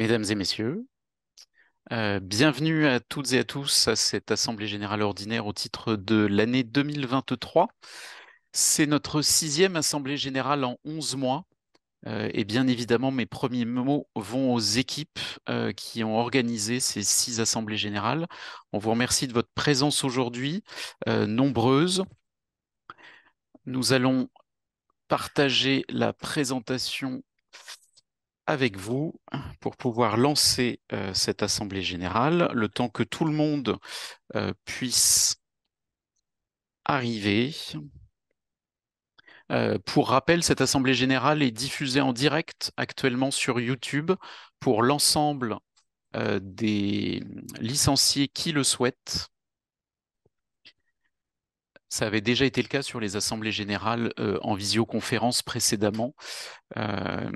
Mesdames et messieurs, euh, bienvenue à toutes et à tous à cette Assemblée générale ordinaire au titre de l'année 2023. C'est notre sixième Assemblée générale en onze mois. Euh, et bien évidemment, mes premiers mots vont aux équipes euh, qui ont organisé ces six assemblées générales. On vous remercie de votre présence aujourd'hui, nombreuses. Nous allons partager la présentation avec vous pour pouvoir lancer euh, cette assemblée générale, le temps que tout le monde euh, puisse arriver. Euh, pour rappel, cette assemblée générale est diffusée en direct actuellement sur YouTube pour l'ensemble des licenciés qui le souhaitent. Ça avait déjà été le cas sur les assemblées générales euh, en visioconférence précédemment. Euh,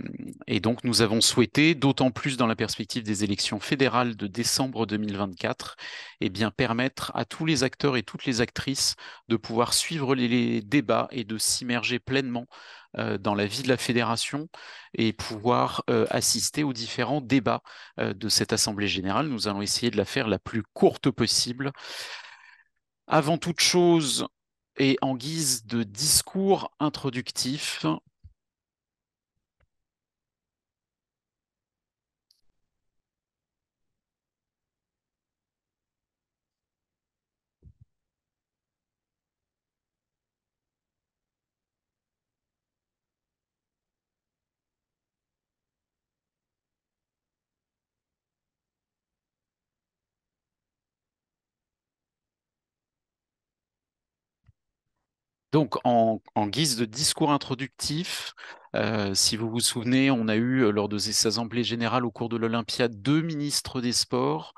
et donc, nous avons souhaité, d'autant plus dans la perspective des élections fédérales de décembre 2024, eh bien, permettre à tous les acteurs et toutes les actrices de pouvoir suivre les, débats et de s'immerger pleinement euh, dans la vie de la fédération et pouvoir assister aux différents débats de cette assemblée générale. Nous allons essayer de la faire la plus courte possible. Avant toute chose, et en guise de discours introductif, Donc, en, guise de discours introductif, euh, si vous vous souvenez, on a eu euh, lors de ces assemblées générales au cours de l'Olympiade deux ministres des Sports,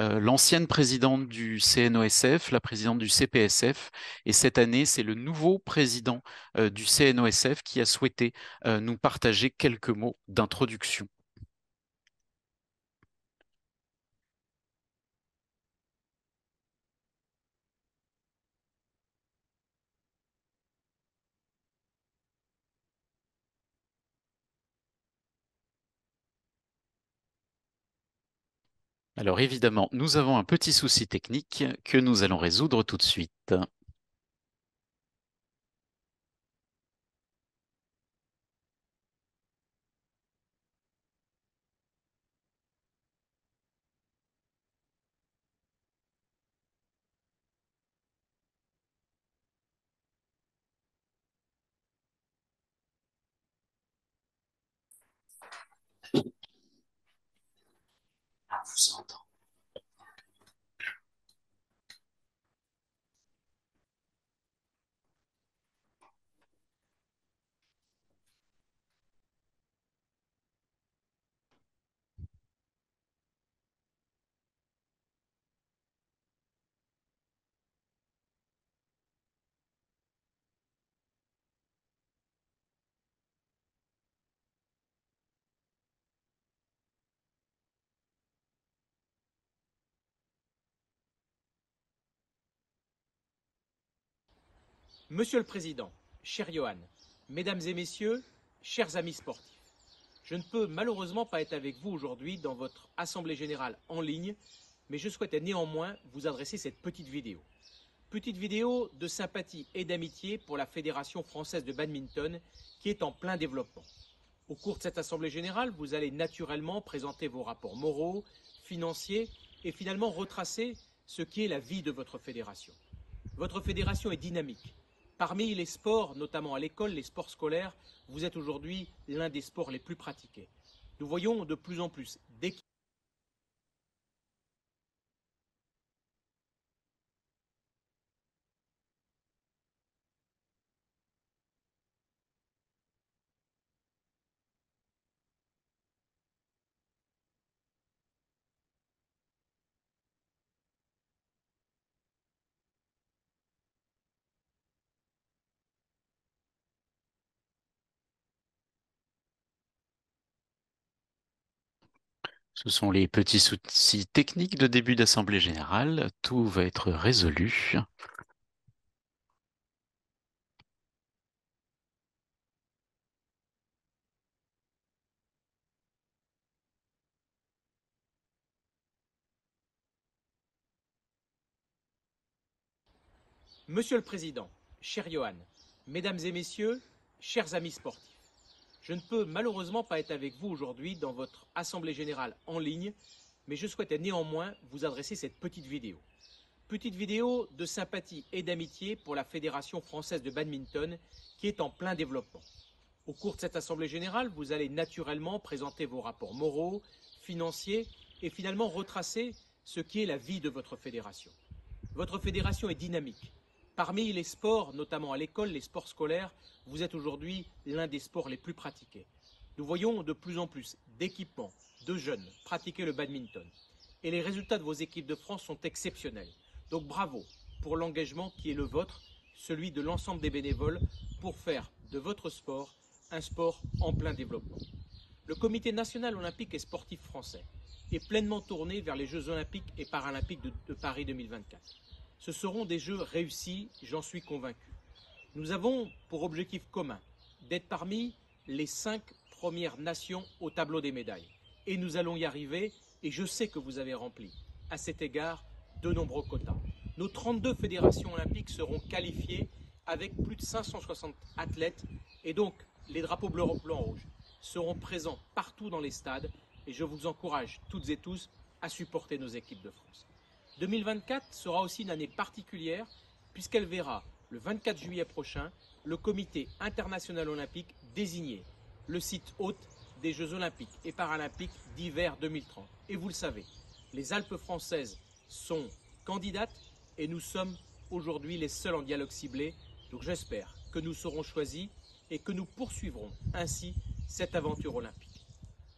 euh, l'ancienne présidente du CNOSF, la présidente du CPSF, et cette année, c'est le nouveau président du CNOSF qui a souhaité nous partager quelques mots d'introduction Alors évidemment, nous avons un petit souci technique que nous allons résoudre tout de suite. Monsieur le Président, cher Johan, Mesdames et Messieurs, chers amis sportifs, je ne peux malheureusement pas être avec vous aujourd'hui dans votre Assemblée Générale en ligne, mais je souhaitais néanmoins vous adresser cette petite vidéo. Petite vidéo de sympathie et d'amitié pour la Fédération Française de Badminton qui est en plein développement. Au cours de cette Assemblée Générale, vous allez naturellement présenter vos rapports moraux, financiers et finalement retracer ce qui est la vie de votre fédération. Votre fédération est dynamique, Parmi les sports, notamment à l'école, les sports scolaires, vous êtes aujourd'hui l'un des sports les plus pratiqués. Nous voyons de plus en plus d'équipes Ce sont les petits soucis techniques de début d'Assemblée générale. Tout va être résolu. Monsieur le Président, cher Johan, Mesdames et Messieurs, chers amis sportifs, je ne peux malheureusement pas être avec vous aujourd'hui dans votre Assemblée Générale en ligne, mais je souhaitais néanmoins vous adresser cette petite vidéo. Petite vidéo de sympathie et d'amitié pour la Fédération Française de Badminton qui est en plein développement. Au cours de cette Assemblée Générale, vous allez naturellement présenter vos rapports moraux, financiers et finalement retracer ce qui est la vie de votre fédération. Votre fédération est dynamique, Parmi les sports, notamment à l'école, les sports scolaires, vous êtes aujourd'hui l'un des sports les plus pratiqués. Nous voyons de plus en plus d'équipements, de jeunes pratiquer le badminton. Et les résultats de vos équipes de France sont exceptionnels. Donc bravo pour l'engagement qui est le vôtre, celui de l'ensemble des bénévoles, pour faire de votre sport un sport en plein développement. Le Comité national olympique et sportif français est pleinement tourné vers les Jeux olympiques et paralympiques de, de Paris 2024. Ce seront des jeux réussis, j'en suis convaincu. Nous avons pour objectif commun d'être parmi les cinq premières nations au tableau des médailles. Et nous allons y arriver, et je sais que vous avez rempli, à cet égard, de nombreux quotas. Nos 32 fédérations olympiques seront qualifiées avec plus de 560 athlètes, et donc les drapeaux bleu, blanc, rouge seront présents partout dans les stades, et je vous encourage toutes et tous à supporter nos équipes de France. 2024 sera aussi une année particulière puisqu'elle verra le 24 juillet prochain le comité international olympique désigner le site hôte des Jeux olympiques et paralympiques d'hiver 2030. Et vous le savez, les Alpes françaises sont candidates et nous sommes aujourd'hui les seuls en dialogue ciblé. Donc j'espère que nous serons choisis et que nous poursuivrons ainsi cette aventure olympique.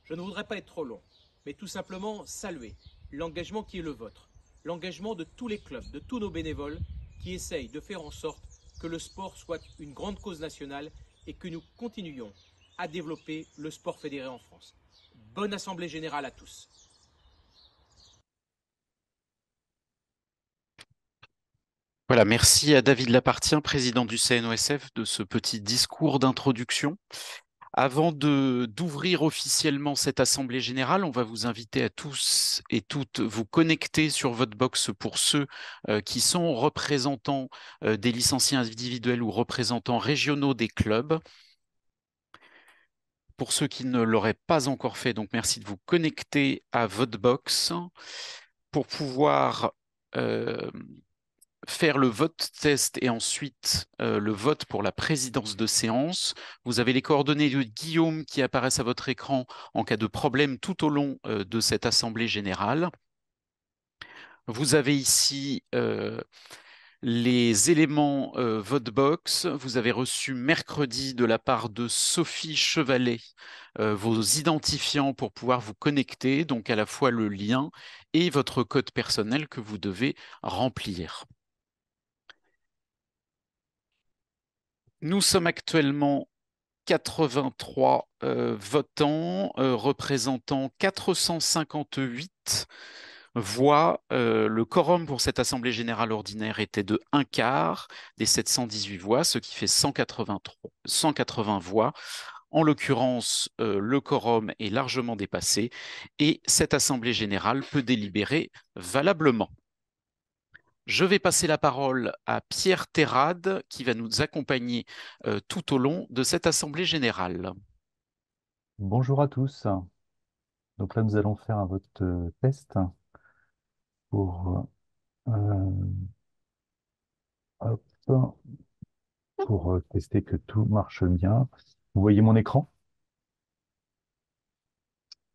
Je ne voudrais pas être trop long, mais tout simplement saluer l'engagement qui est le vôtre l'engagement de tous les clubs, de tous nos bénévoles qui essayent de faire en sorte que le sport soit une grande cause nationale et que nous continuions à développer le sport fédéré en France. Bonne Assemblée Générale à tous. Voilà, merci à David Lapartien, président du CNOSF, de ce petit discours d'introduction. Avant d'ouvrir officiellement cette assemblée générale, on va vous inviter à tous et toutes vous connecter sur votre box pour ceux euh, qui sont représentants euh, des licenciés individuels ou représentants régionaux des clubs. Pour ceux qui ne l'auraient pas encore fait, donc merci de vous connecter à votre box pour pouvoir euh, faire le vote test et ensuite euh, le vote pour la présidence de séance. Vous avez les coordonnées de Guillaume qui apparaissent à votre écran en cas de problème tout au long euh, de cette assemblée générale. Vous avez ici euh, les éléments vote box. Vous avez reçu mercredi de la part de Sophie Chevalet vos identifiants pour pouvoir vous connecter, donc à la fois le lien et votre code personnel que vous devez remplir. Nous sommes actuellement 83 euh, votants euh, représentant 458 voix. Euh, le quorum pour cette Assemblée générale ordinaire était de un quart des 718 voix, ce qui fait 183, 180 voix. En l'occurrence, le quorum est largement dépassé et cette Assemblée générale peut délibérer valablement. Je vais passer la parole à Pierre Terrade qui va nous accompagner euh, tout au long de cette Assemblée générale. Bonjour à tous. Donc là, nous allons faire un vote euh, test pour, euh, pour tester que tout marche bien. Vous voyez mon écran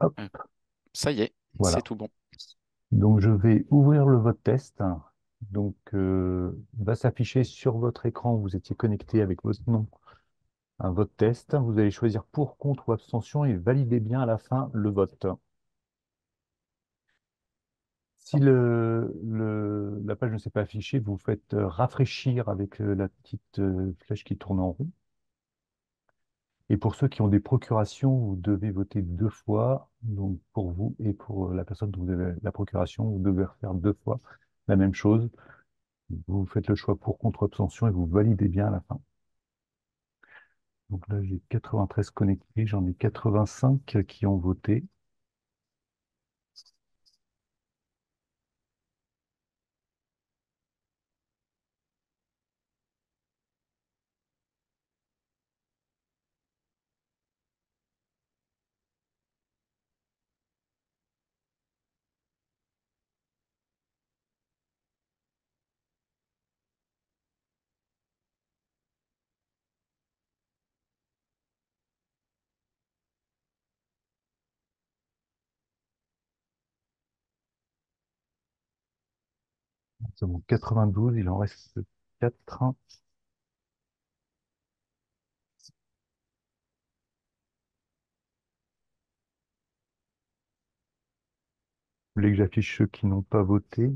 hop. Ça y est, c'est tout bon. Donc je vais ouvrir le vote test donc euh, va s'afficher sur votre écran. où Vous étiez connecté avec votre nom à votre test. Vous allez choisir pour, contre ou abstention et validez bien à la fin le vote. Si la page ne s'est pas affichée, vous faites euh, rafraîchir avec euh, la petite flèche qui tourne en rond. Et pour ceux qui ont des procurations, vous devez voter deux fois, donc pour vous et pour la personne dont vous avez la procuration, vous devez refaire deux fois la même chose. Vous faites le choix pour contre abstention et vous validez bien à la fin. Donc là, j'ai 93 connectés, j'en ai 85 qui ont voté. 92, il en reste 4. Vous voulez que j'affiche ceux qui n'ont pas voté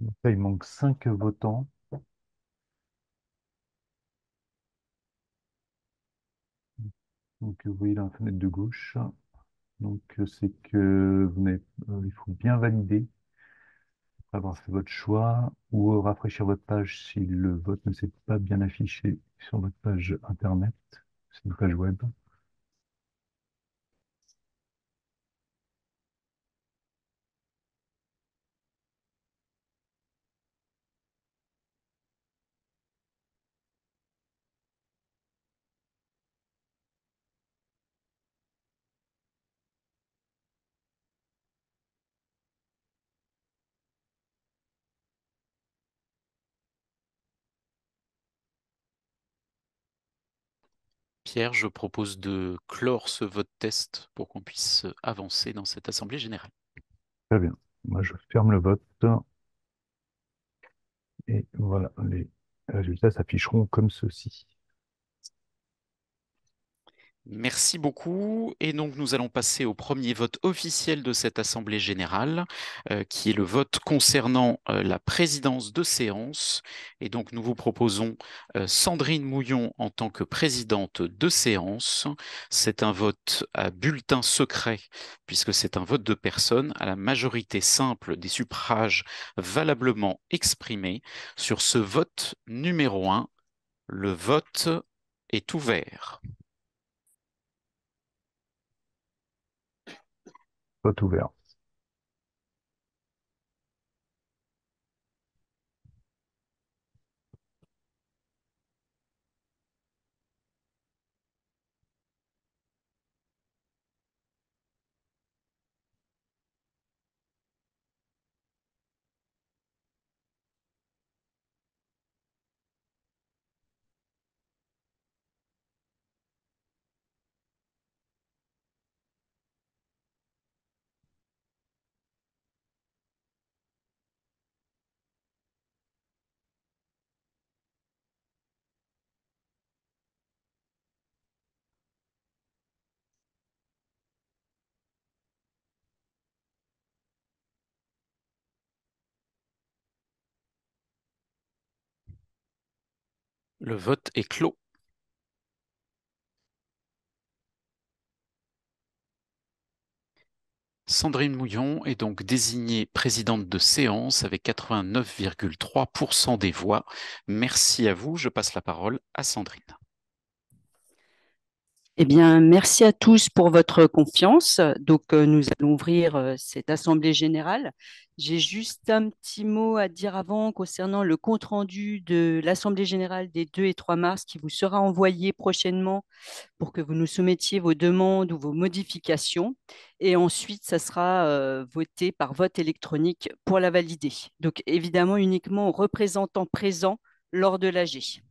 Donc il manque 5 votants. Donc vous voyez dans la fenêtre de gauche. Donc c'est que vous euh, il faut bien valider après avoir fait votre choix ou rafraîchir votre page si le vote ne s'est pas bien affiché sur votre page internet, sur votre page web. Pierre, je propose de clore ce vote test pour qu'on puisse euh, avancer dans cette assemblée générale. Très bien. Moi, je ferme le vote. Et voilà, les résultats s'afficheront comme ceci. Merci beaucoup. Et donc nous allons passer au premier vote officiel de cette Assemblée générale, euh, qui est le vote concernant euh, la présidence de séance. Et donc nous vous proposons euh, Sandrine Mouillon en tant que présidente de séance. C'est un vote à bulletin secret, puisque c'est un vote de personne, à la majorité simple des suffrages valablement exprimés. Sur ce vote numéro 1, le vote est ouvert. Côte ouvert. Le vote est clos. Sandrine Mouillon est donc désignée présidente de séance avec 89,3% des voix. Merci à vous. Je passe la parole à Sandrine. Eh bien, merci à tous pour votre confiance. Donc, euh, nous allons ouvrir euh, cette assemblée générale. J'ai juste un petit mot à dire avant concernant le compte-rendu de l'assemblée générale des 2 et 3 mars qui vous sera envoyé prochainement pour que vous nous soumettiez vos demandes ou vos modifications. Et ensuite, ça sera euh, voté par vote électronique pour la valider. Donc, évidemment, uniquement aux représentants présents lors de l'AG.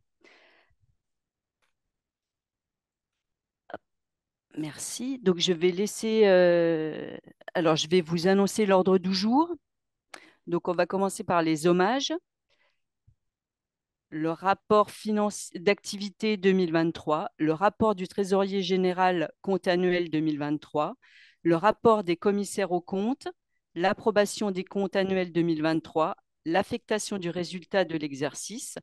Merci. Donc, je vais laisser. Euh, alors, je vais vous annoncer l'ordre du jour. Donc, on va commencer par les hommages. Le rapport d'activité 2023, le rapport du trésorier général compte annuel 2023, le rapport des commissaires aux comptes, l'approbation des comptes annuels 2023, l'affectation du résultat de l'exercice,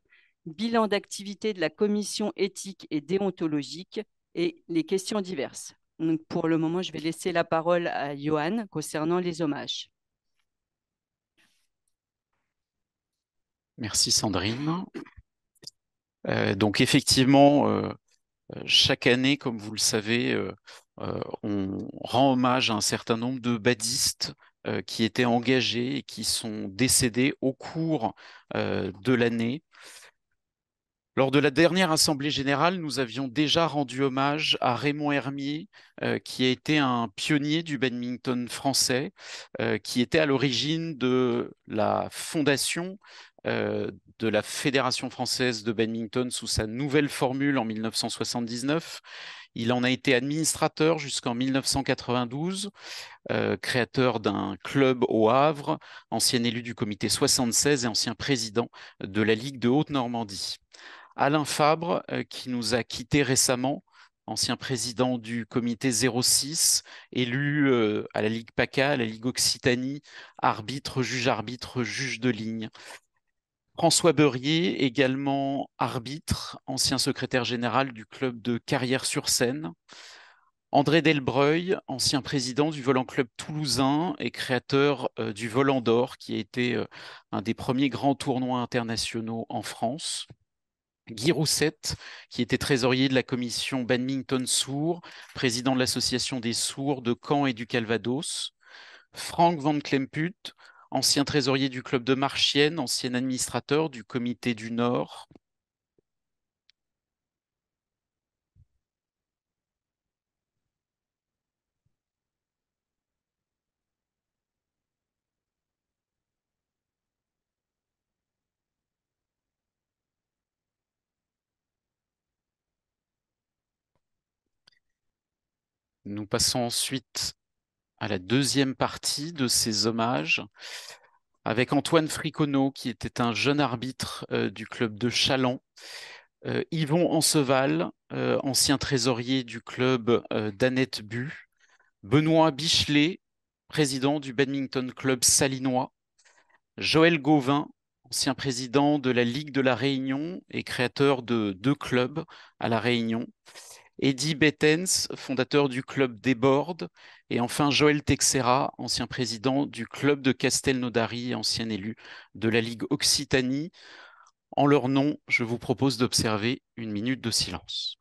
bilan d'activité de la commission éthique et déontologique et les questions diverses. Donc pour le moment, je vais laisser la parole à Johan concernant les hommages. Merci Sandrine. Euh, donc effectivement, euh, chaque année, comme vous le savez, euh, on rend hommage à un certain nombre de badistes qui étaient engagés et qui sont décédés au cours de l'année lors de la dernière Assemblée générale, nous avions déjà rendu hommage à Raymond Hermier, euh, qui a été un pionnier du badminton français, euh, qui était à l'origine de la fondation euh, de la Fédération française de badminton sous sa nouvelle formule en 1979. Il en a été administrateur jusqu'en 1992, créateur d'un club au Havre, ancien élu du comité 76 et ancien président de la Ligue de Haute-Normandie. Alain Fabre, euh, qui nous a quittés récemment, ancien président du comité 06, élu euh, à la Ligue PACA, à la Ligue Occitanie, arbitre, juge-arbitre, juge de ligne. François Beurier, également arbitre, ancien secrétaire général du club de Carrière-sur-Seine. André Delbreuil, ancien président du Volant Club toulousain et créateur euh, du Volant d'Or, qui a été un des premiers grands tournois internationaux en France. Guy Roussette, qui était trésorier de la commission Badminton-Sourd, président de l'association des sourds de Caen et du Calvados, Franck Van Klemput, ancien trésorier du club de Marchienne, ancien administrateur du comité du Nord, Nous passons ensuite à la deuxième partie de ces hommages avec Antoine Friconneau, qui était un jeune arbitre euh, du club de Chaland, euh, Yvon Enseval, euh, ancien trésorier du club d'Annette Bu, Benoît Bichelet, président du badminton club salinois, Joël Gauvin, ancien président de la Ligue de la Réunion et créateur de deux clubs à la Réunion, Eddie Bettens, fondateur du club Desbordes, et enfin Joël Texera, ancien président du club de Castelnaudary, ancien élu de la Ligue Occitanie. En leur nom, je vous propose d'observer une minute de silence.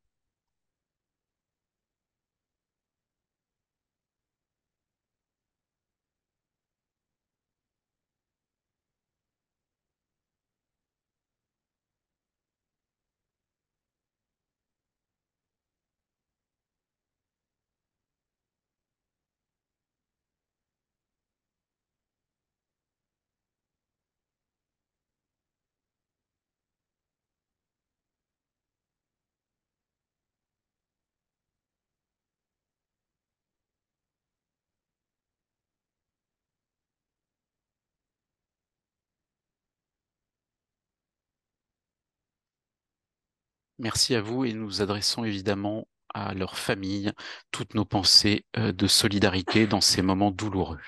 Merci à vous et nous adressons évidemment à leur famille toutes nos pensées euh, de solidarité dans ces moments douloureux.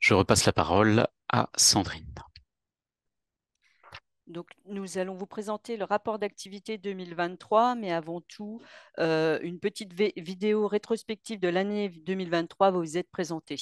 Je repasse la parole à Sandrine. nous allons vous présenter le rapport d'activité 2023, mais avant tout, euh, une petite vidéo rétrospective de l'année 2023 va vous être présentée.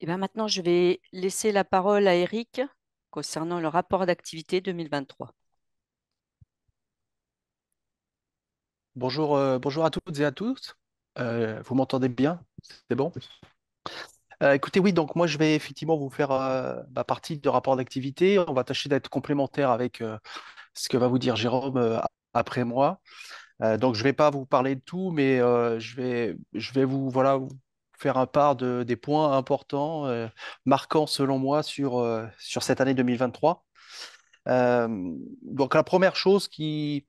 Eh ben, maintenant, je vais laisser la parole à Eric concernant le rapport d'activité 2023. Bonjour, euh, bonjour à toutes et à tous. Euh, vous m'entendez bien? C'est bon? Euh, écoutez, oui, donc moi je vais effectivement vous faire partie de rapport d'activité. On va tâcher d'être complémentaire avec ce que va vous dire Jérôme après moi. donc je ne vais pas vous parler de tout, mais je vais, je vais vous, voilà, vous faire un part de, des points importants, euh, marquants selon moi sur, euh, sur cette année 2023. Euh, donc la première chose qui,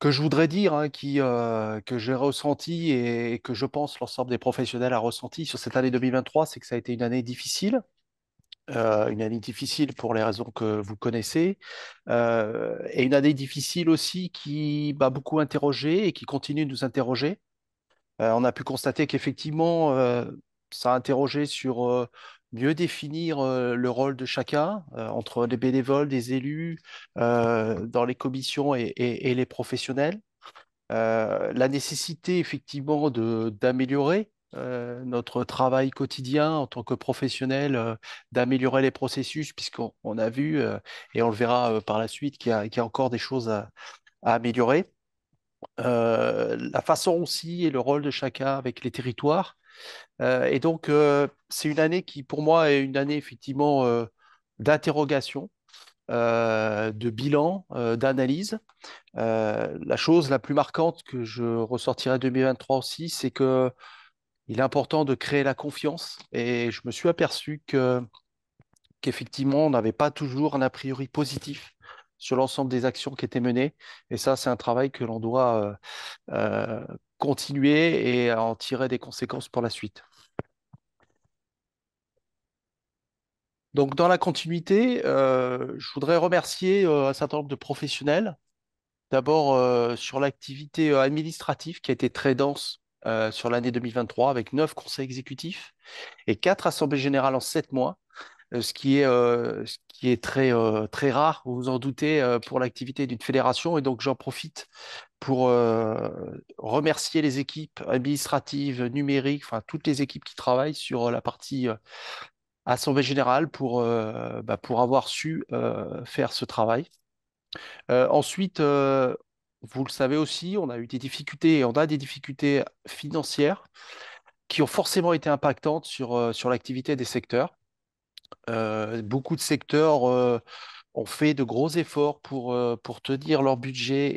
que je voudrais dire, hein, qui, que j'ai ressenti et, que je pense l'ensemble des professionnels a ressenti sur cette année 2023, c'est que ça a été une année difficile. une année difficile pour les raisons que vous connaissez, et une année difficile aussi qui m'a beaucoup interrogé et qui continue de nous interroger. Euh, on a pu constater qu'effectivement, euh, ça a interrogé sur euh, mieux définir le rôle de chacun entre les bénévoles, des élus, dans les commissions et, les professionnels. la nécessité effectivement d'améliorer notre travail quotidien en tant que professionnel, d'améliorer les processus, puisqu'on a vu, et on le verra par la suite, qu'il y, a encore des choses à améliorer. Euh, la façon aussi et le rôle de chacun avec les territoires. Euh, et donc, euh, c'est une année qui, pour moi, est une année effectivement d'interrogation. de bilan, d'analyse. la chose la plus marquante que je ressortirai 2023 aussi, c'est que il est important de créer la confiance. Et je me suis aperçu que qu'effectivement, on n'avait pas toujours un a priori positif sur l'ensemble des actions qui étaient menées. Et ça, c'est un travail que l'on doit euh, euh, continuer et en tirer des conséquences pour la suite. Donc, dans la continuité, euh, je voudrais remercier un certain nombre de professionnels. D'abord, sur l'activité administrative qui a été très dense sur l'année 2023 avec neuf conseils exécutifs et quatre assemblées générales en sept mois, ce qui est, qui est très, euh, très rare, vous vous en doutez, euh, pour l'activité d'une fédération. Et donc, j'en profite pour euh, remercier les équipes administratives, numériques, enfin, toutes les équipes qui travaillent sur la partie Assemblée Générale pour, bah, pour avoir su faire ce travail. ensuite, vous le savez aussi, on a eu des difficultés et on a des difficultés financières qui ont forcément été impactantes sur, sur l'activité des secteurs. Euh, beaucoup de secteurs euh, ont fait de gros efforts pour, euh, pour tenir leur budget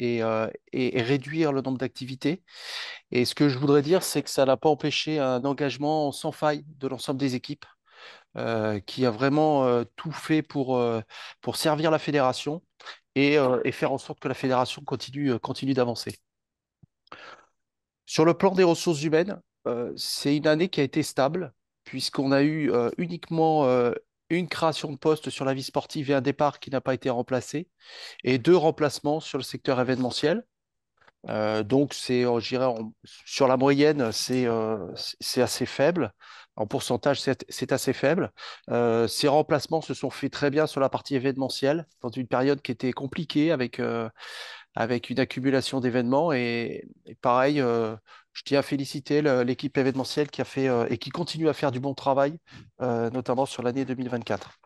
et, réduire le nombre d'activités. Et ce que je voudrais dire, c'est que ça n'a pas empêché un engagement sans faille de l'ensemble des équipes, qui a vraiment tout fait pour, pour servir la fédération et, et, faire en sorte que la fédération continue, continue d'avancer. Sur le plan des ressources humaines, c'est une année qui a été stable puisqu'on a eu euh, uniquement euh, une création de poste sur la vie sportive et un départ qui n'a pas été remplacé, et deux remplacements sur le secteur événementiel. Euh, donc, c'est, sur la moyenne, c'est, assez faible. En pourcentage, c'est, assez faible. ces remplacements se sont faits très bien sur la partie événementielle, dans une période qui était compliquée avec avec une accumulation d'événements. Et, pareil, euh, je tiens à féliciter l'équipe événementielle qui a fait euh, et qui continue à faire du bon travail, euh, notamment sur l'année 2024.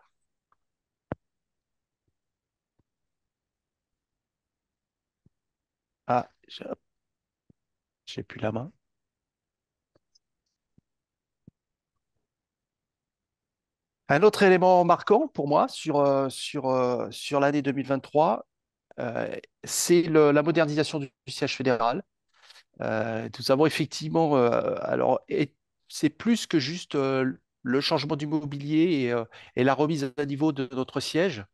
Ah, j'ai plus la main. Un autre élément marquant pour moi sur, sur, sur l'année 2023, euh, c'est la modernisation du, siège fédéral. Euh, nous avons effectivement, euh, alors, c'est plus que juste le changement du mobilier et, et, la remise à niveau de notre siège.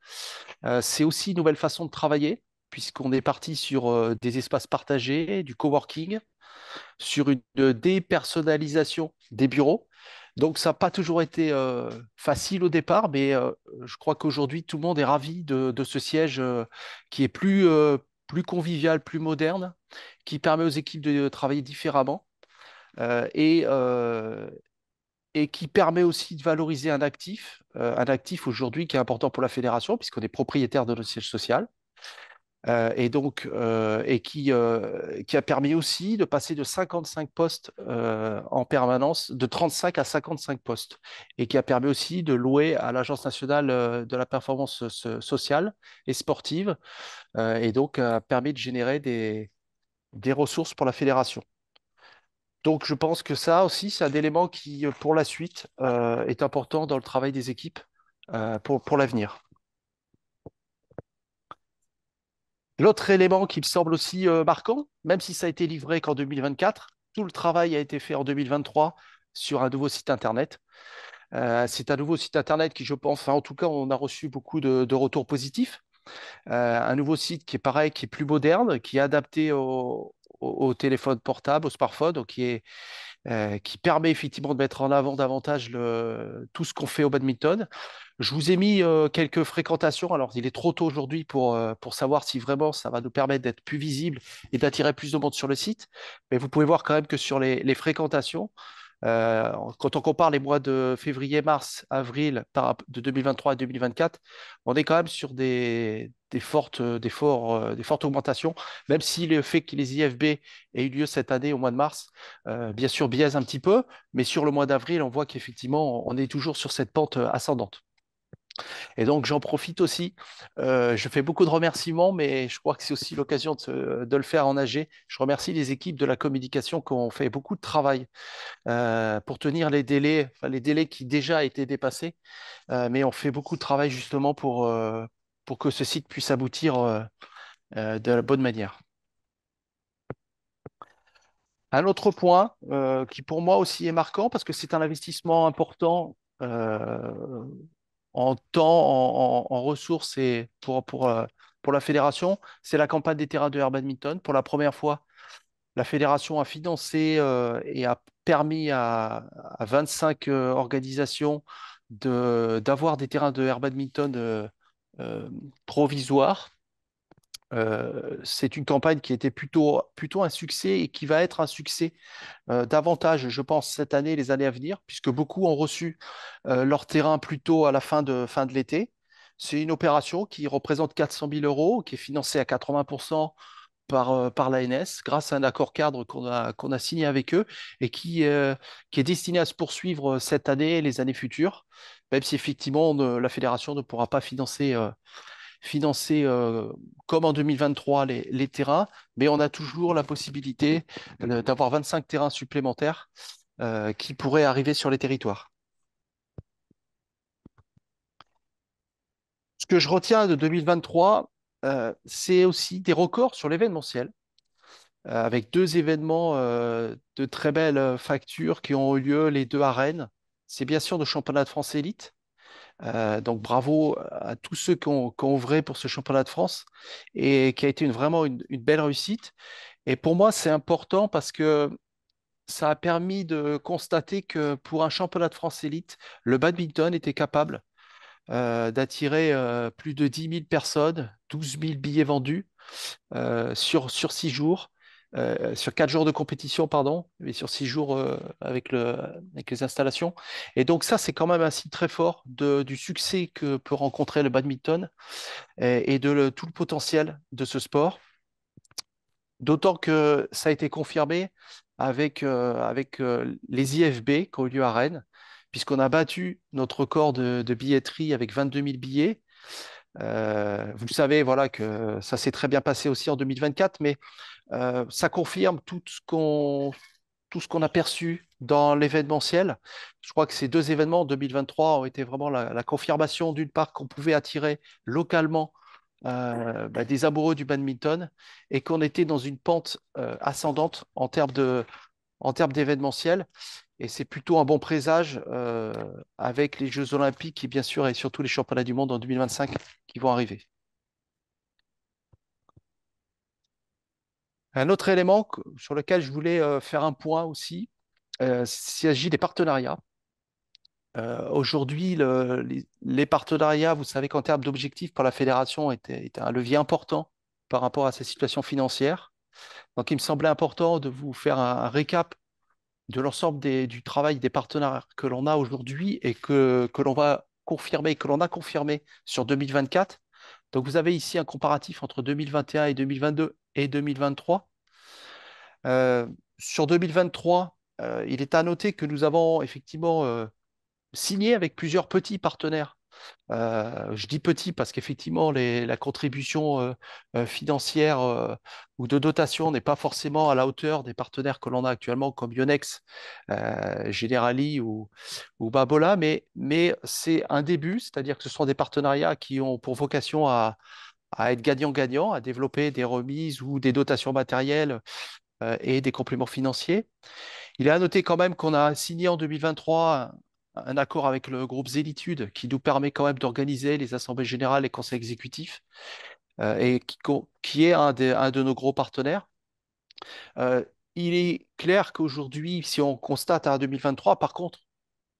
c'est aussi une nouvelle façon de travailler, puisqu'on est parti sur des espaces partagés, du coworking, sur une dépersonnalisation des bureaux. Donc ça n'a pas toujours été euh, facile au départ, mais euh, je crois qu'aujourd'hui tout le monde est ravi de, ce siège euh, qui est plus, convivial, plus moderne, qui permet aux équipes de travailler différemment et qui permet aussi de valoriser un actif, un actif aujourd'hui qui est important pour la fédération puisqu'on est propriétaire de notre siège social. Euh, et donc euh, et euh, qui, a permis aussi de passer de 55 postes en permanence, de 35 à 55 postes, et qui a permis aussi de louer à l'Agence nationale de la performance sociale et sportive, et donc a permis de générer des, ressources pour la fédération. Donc je pense que ça aussi, c'est un élément qui, pour la suite, est important dans le travail des équipes pour l'avenir. L'autre élément qui me semble aussi euh, marquant, même si ça a été livré qu'en 2024, tout le travail a été fait en 2023 sur un nouveau site internet. Euh, c'est un nouveau site internet qui, je pense, en tout cas, on a reçu beaucoup de, retours positifs. Euh, un nouveau site qui est pareil, qui est plus moderne, qui est adapté au, téléphone portable, au smartphone, donc qui, permet effectivement de mettre en avant davantage tout ce qu'on fait au badminton. Je vous ai mis euh, quelques fréquentations. Alors, il est trop tôt aujourd'hui pour, euh, pour savoir si vraiment ça va nous permettre d'être plus visible et d'attirer plus de monde sur le site. Mais vous pouvez voir quand même que sur les, fréquentations, euh, quand on compare les mois de février, mars, avril de 2023 à 2024, on est quand même sur des, fortes, des, des fortes augmentations, même si le fait que les IFB aient eu lieu cette année au mois de mars, bien sûr, biaise un petit peu, mais sur le mois d'avril, on voit qu'effectivement, on est toujours sur cette pente ascendante. Et donc j'en profite aussi. Euh, je fais beaucoup de remerciements, mais je crois que c'est aussi l'occasion de, le faire en AG. Je remercie les équipes de la communication qui ont fait beaucoup de travail euh, pour tenir les délais, enfin, les délais qui déjà étaient dépassés, euh, mais on fait beaucoup de travail justement pour, pour que ce site puisse aboutir de la bonne manière. Un autre point qui pour moi aussi est marquant parce que c'est un investissement important en temps, en, ressources et pour, pour, euh, pour la fédération. C'est la campagne des terrains de air badminton. Pour la première fois, la fédération a financé euh, et a permis à, 25 euh, organisations organisations d'avoir des terrains de air badminton provisoires c'est une campagne qui était plutôt, plutôt un succès et qui va être un succès davantage, je pense, cette année et les années à venir, puisque beaucoup ont reçu leur terrain plutôt à la fin de, fin de l'été. C'est une opération qui représente 400 000 euros, qui est financée à 80 par, par l'ANS grâce à un accord cadre qu'on a, qu'on a signé avec eux et qui, qui est destiné à se poursuivre cette année et les années futures, même si effectivement la fédération ne pourra pas financer financer euh, comme en 2023 les, terrains, mais on a toujours la possibilité euh, d'avoir 25 terrains supplémentaires euh, qui pourraient arriver sur les territoires. Ce que je retiens de 2023, c'est aussi des records sur l'événementiel avec deux événements de très belles factures qui ont eu lieu les deux arènes. Rennes. C'est bien sûr le championnat de France élite, euh, donc bravo à tous ceux qui ont, ouvré pour ce championnat de France et qui a été vraiment une, belle réussite. Et pour moi, c'est important parce que ça a permis de constater que pour un championnat de France élite, le badminton était capable euh, d'attirer euh, plus de 10 000 personnes, 12 000 billets vendus sur, sur six jours. Euh, sur quatre jours de compétition, pardon, et sur six jours euh, avec, les installations. Et donc ça, c'est quand même un signe très fort du succès que peut rencontrer le badminton et, de tout le potentiel de ce sport. D'autant que ça a été confirmé avec, euh, avec les IFB qui ont eu lieu à Rennes, puisqu'on a battu notre record de, billetterie avec 22 000 billets. vous savez, voilà que ça s'est très bien passé aussi en 2024, mais euh, ça confirme tout ce qu'on a perçu dans l'événementiel. Je crois que ces deux événements 2023 ont été vraiment la, confirmation d'une part qu'on pouvait attirer localement euh, bah, des amoureux du badminton et qu'on était dans une pente euh, ascendante en termes en d'événementiel. Et c'est plutôt un bon présage avec les Jeux Olympiques et bien sûr et surtout les Championnats du Monde en 2025 qui vont arriver. Un autre élément sur lequel je voulais euh, faire un point aussi, euh, s'agit des partenariats. Euh, aujourd'hui, les, partenariats, vous savez qu'en termes d'objectifs pour la fédération, était, un levier important par rapport à sa situation financière. Donc, il me semblait important de vous faire un, récap de l'ensemble du travail des partenaires que l'on a aujourd'hui et que, que l'on va confirmer, que l'on a confirmé sur 2024. Donc vous avez ici un comparatif entre 2021 et 2022 et 2023. Euh, sur 2023, euh, il est à noter que nous avons effectivement euh, signé avec plusieurs petits partenaires. je dis petit parce qu'effectivement, la contribution financière ou de dotation n'est pas forcément à la hauteur des partenaires que l'on a actuellement comme Yonex, Generali ou, ou Babola, mais, mais c'est un début, c'est-à-dire que ce sont des partenariats qui ont pour vocation à à être gagnant-gagnant, à développer des remises ou des dotations matérielles euh, et des compléments financiers. Il est à noter quand même qu'on a signé en 2023 un, accord avec le groupe Zélitude qui nous permet quand même d'organiser les assemblées générales et conseils exécutifs euh, et qui, est un, de nos gros partenaires. Euh, il est clair qu'aujourd'hui, si on constate à 2023, par contre,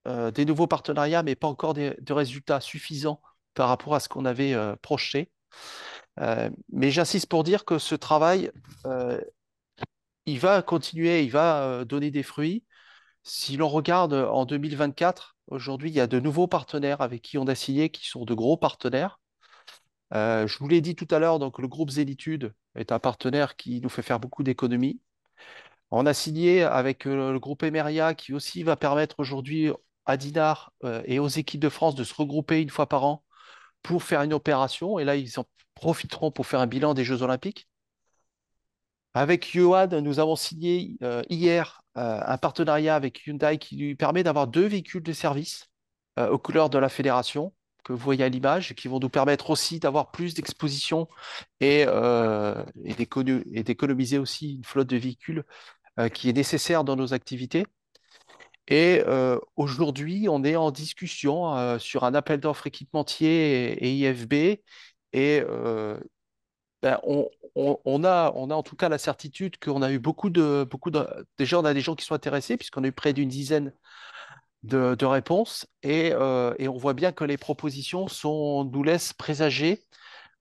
des nouveaux partenariats, mais pas encore de résultats suffisants par rapport à ce qu'on avait projeté. Euh, mais j'insiste pour dire que ce travail, euh, il va continuer, il va euh, donner des fruits. Si l'on regarde en 2024, aujourd'hui, il y a de nouveaux partenaires avec qui on a signé, qui sont de gros partenaires. je vous l'ai dit tout à l'heure, donc le groupe Zélitude est un partenaire qui nous fait faire beaucoup d'économies. On a signé avec le groupe Emeria qui aussi va permettre aujourd'hui à Dinard et aux équipes de France de se regrouper une fois par an pour faire une opération, et là, ils en profiteront pour faire un bilan des Jeux Olympiques. Avec Yoad, nous avons signé euh, hier euh, un partenariat avec Hyundai qui lui permet d'avoir deux véhicules de service euh, aux couleurs de la fédération que vous voyez à l'image, qui vont nous permettre aussi d'avoir plus d'exposition et d'économiser aussi une flotte de véhicules qui est nécessaire dans nos activités. Et euh, aujourd'hui, on est en discussion euh, sur un appel d'offres équipementier et, IFB. Et euh, ben, on, a, en tout cas la certitude qu'on a eu beaucoup de, beaucoup Déjà, on a des gens qui sont intéressés, puisqu'on a eu près d'une dizaine de, réponses. Et, on voit bien que les propositions sont, nous laissent présager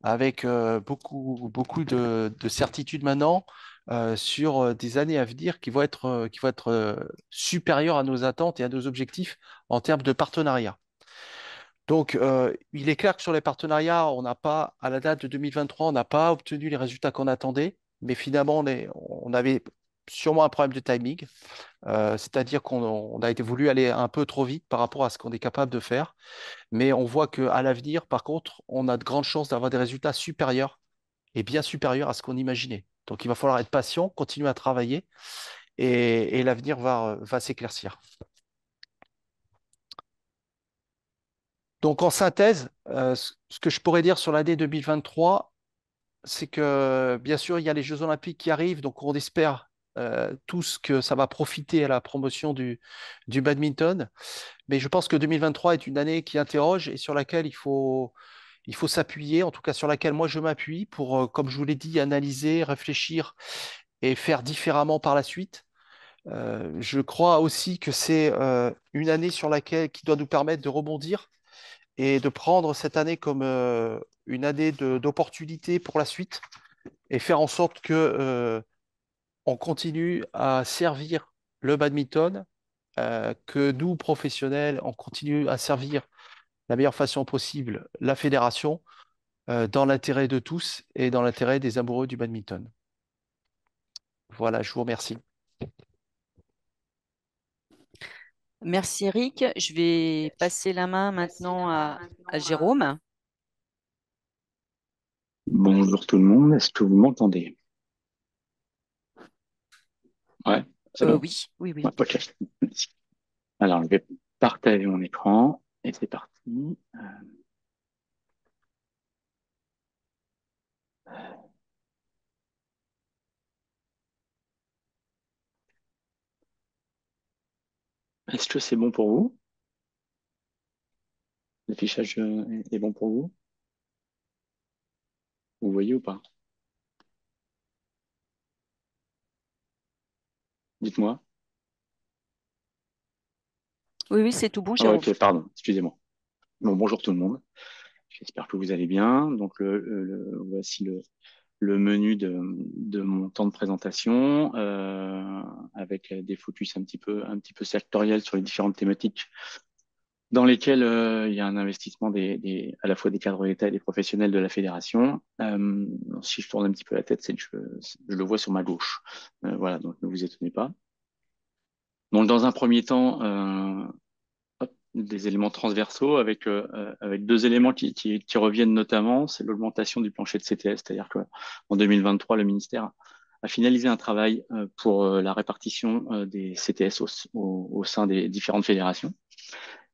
avec beaucoup, de certitude maintenant euh, sur euh, des années à venir qui vont être, euh, qui vont être supérieures à nos attentes et à nos objectifs en termes de partenariat. Donc, il est clair que sur les partenariats, on n'a pas, à la date de 2023, on n'a pas obtenu les résultats qu'on attendait, mais finalement, on, avait sûrement un problème de timing, c'est-à-dire qu'on a été voulu aller un peu trop vite par rapport à ce qu'on est capable de faire, mais on voit qu'à l'avenir, par contre, on a de grandes chances d'avoir des résultats supérieurs et bien supérieurs à ce qu'on imaginait. Donc il va falloir être patient, continuer à travailler et, l'avenir va, s'éclaircir. Donc en synthèse, euh, ce que je pourrais dire sur l'année 2023, c'est que bien sûr, il y a les Jeux olympiques qui arrivent, donc on espère euh, tous que ça va profiter à la promotion du badminton. Mais je pense que 2023 est une année qui interroge et sur laquelle il faut, il faut s'appuyer, en tout cas sur laquelle moi je m'appuie, pour, comme je vous l'ai dit, analyser, réfléchir et faire différemment par la suite. je crois aussi que c'est une année sur laquelle qui doit nous permettre de rebondir et de prendre cette année comme une année d'opportunité pour la suite et faire en sorte que on continue à servir le badminton, que nous professionnels on continue à servir la meilleure façon possible la fédération euh, dans l'intérêt de tous et dans l'intérêt des amoureux du badminton. Voilà, je vous remercie. Merci Eric. Je vais passer la main maintenant à, Jérôme. Bonjour tout le monde, est-ce que vous m'entendez ouais, euh, Oui, oui, oui. Alors, je vais partager mon écran et c'est parti. Euh, est-ce que c'est bon pour vous L'affichage euh, est bon pour vous Vous voyez ou pas Dites-moi. Oui, oui, c'est tout bon. Ah, j'ai. ok, pardon, excusez-moi bonjour tout le monde. J'espère que vous allez bien. Donc, voici le, menu de, de, mon temps de présentation euh, avec des focus un petit peu, un petit peu sectoriels sur les différentes thématiques dans lesquelles euh, il y a un investissement des, à la fois des cadres d'État et des professionnels de la fédération. Euh, si je tourne un petit peu la tête, c'est je, je, le vois sur ma gauche. Euh, voilà, donc ne vous étonnez pas. Donc, dans un premier temps, des éléments transversaux avec, euh, euh, avec deux éléments qui, reviennent notamment, c'est l'augmentation du plancher de CTS, c'est-à-dire qu'en 2023, le ministère a finalisé un travail euh, pour la répartition des CTS au, au, sein des différentes fédérations.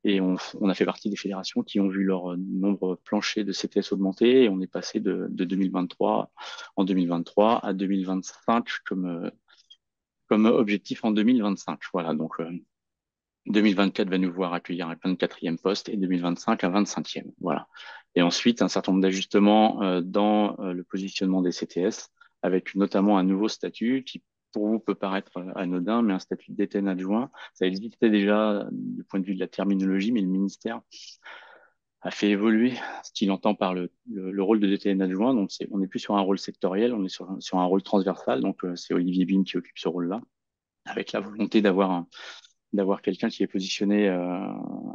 Et on, a fait partie des fédérations qui ont vu leur nombre plancher de CTS augmenter et on est passé de, 2023 en 2023 à 2025 comme, comme objectif en 2025. Voilà, donc 2024 va nous voir accueillir un 24e poste et 2025 un 25e. Voilà. Et ensuite, un certain nombre d'ajustements euh, dans euh, le positionnement des CTS, avec notamment un nouveau statut qui, pour vous, peut paraître euh, anodin, mais un statut de DTN adjoint. Ça existait déjà du point de vue de la terminologie, mais le ministère a fait évoluer ce qu'il entend par le, rôle de DTN adjoint. Donc, on n'est plus sur un rôle sectoriel, on est sur, sur un rôle transversal. Donc, c'est Olivier Bim qui occupe ce rôle-là, avec la volonté d'avoir un, d'avoir quelqu'un qui est positionné euh,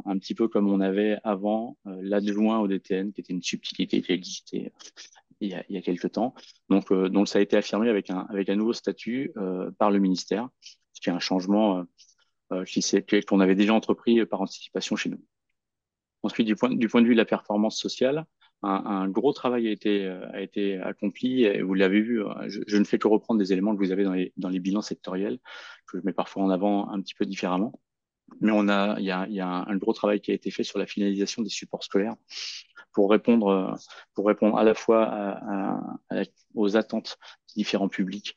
un petit peu comme on avait avant euh, l'adjoint au DTN, qui était une subtilité qui existait euh, il y a, il y a quelques temps. Donc, donc ça a été affirmé avec un, avec un nouveau statut par le ministère, ce qui est un changement qu'on avait déjà entrepris par anticipation chez nous. Ensuite, du point, du point de vue de la performance sociale, un, gros travail euh, a été, accompli. Et vous l'avez vu, hein, je, ne fais que reprendre des éléments que vous avez dans les, bilans sectoriels, que je mets parfois en avant un petit peu différemment. Mais on a, il y a, un, gros travail qui a été fait sur la finalisation des supports scolaires pour répondre, euh, pour répondre à la fois aux attentes des différents publics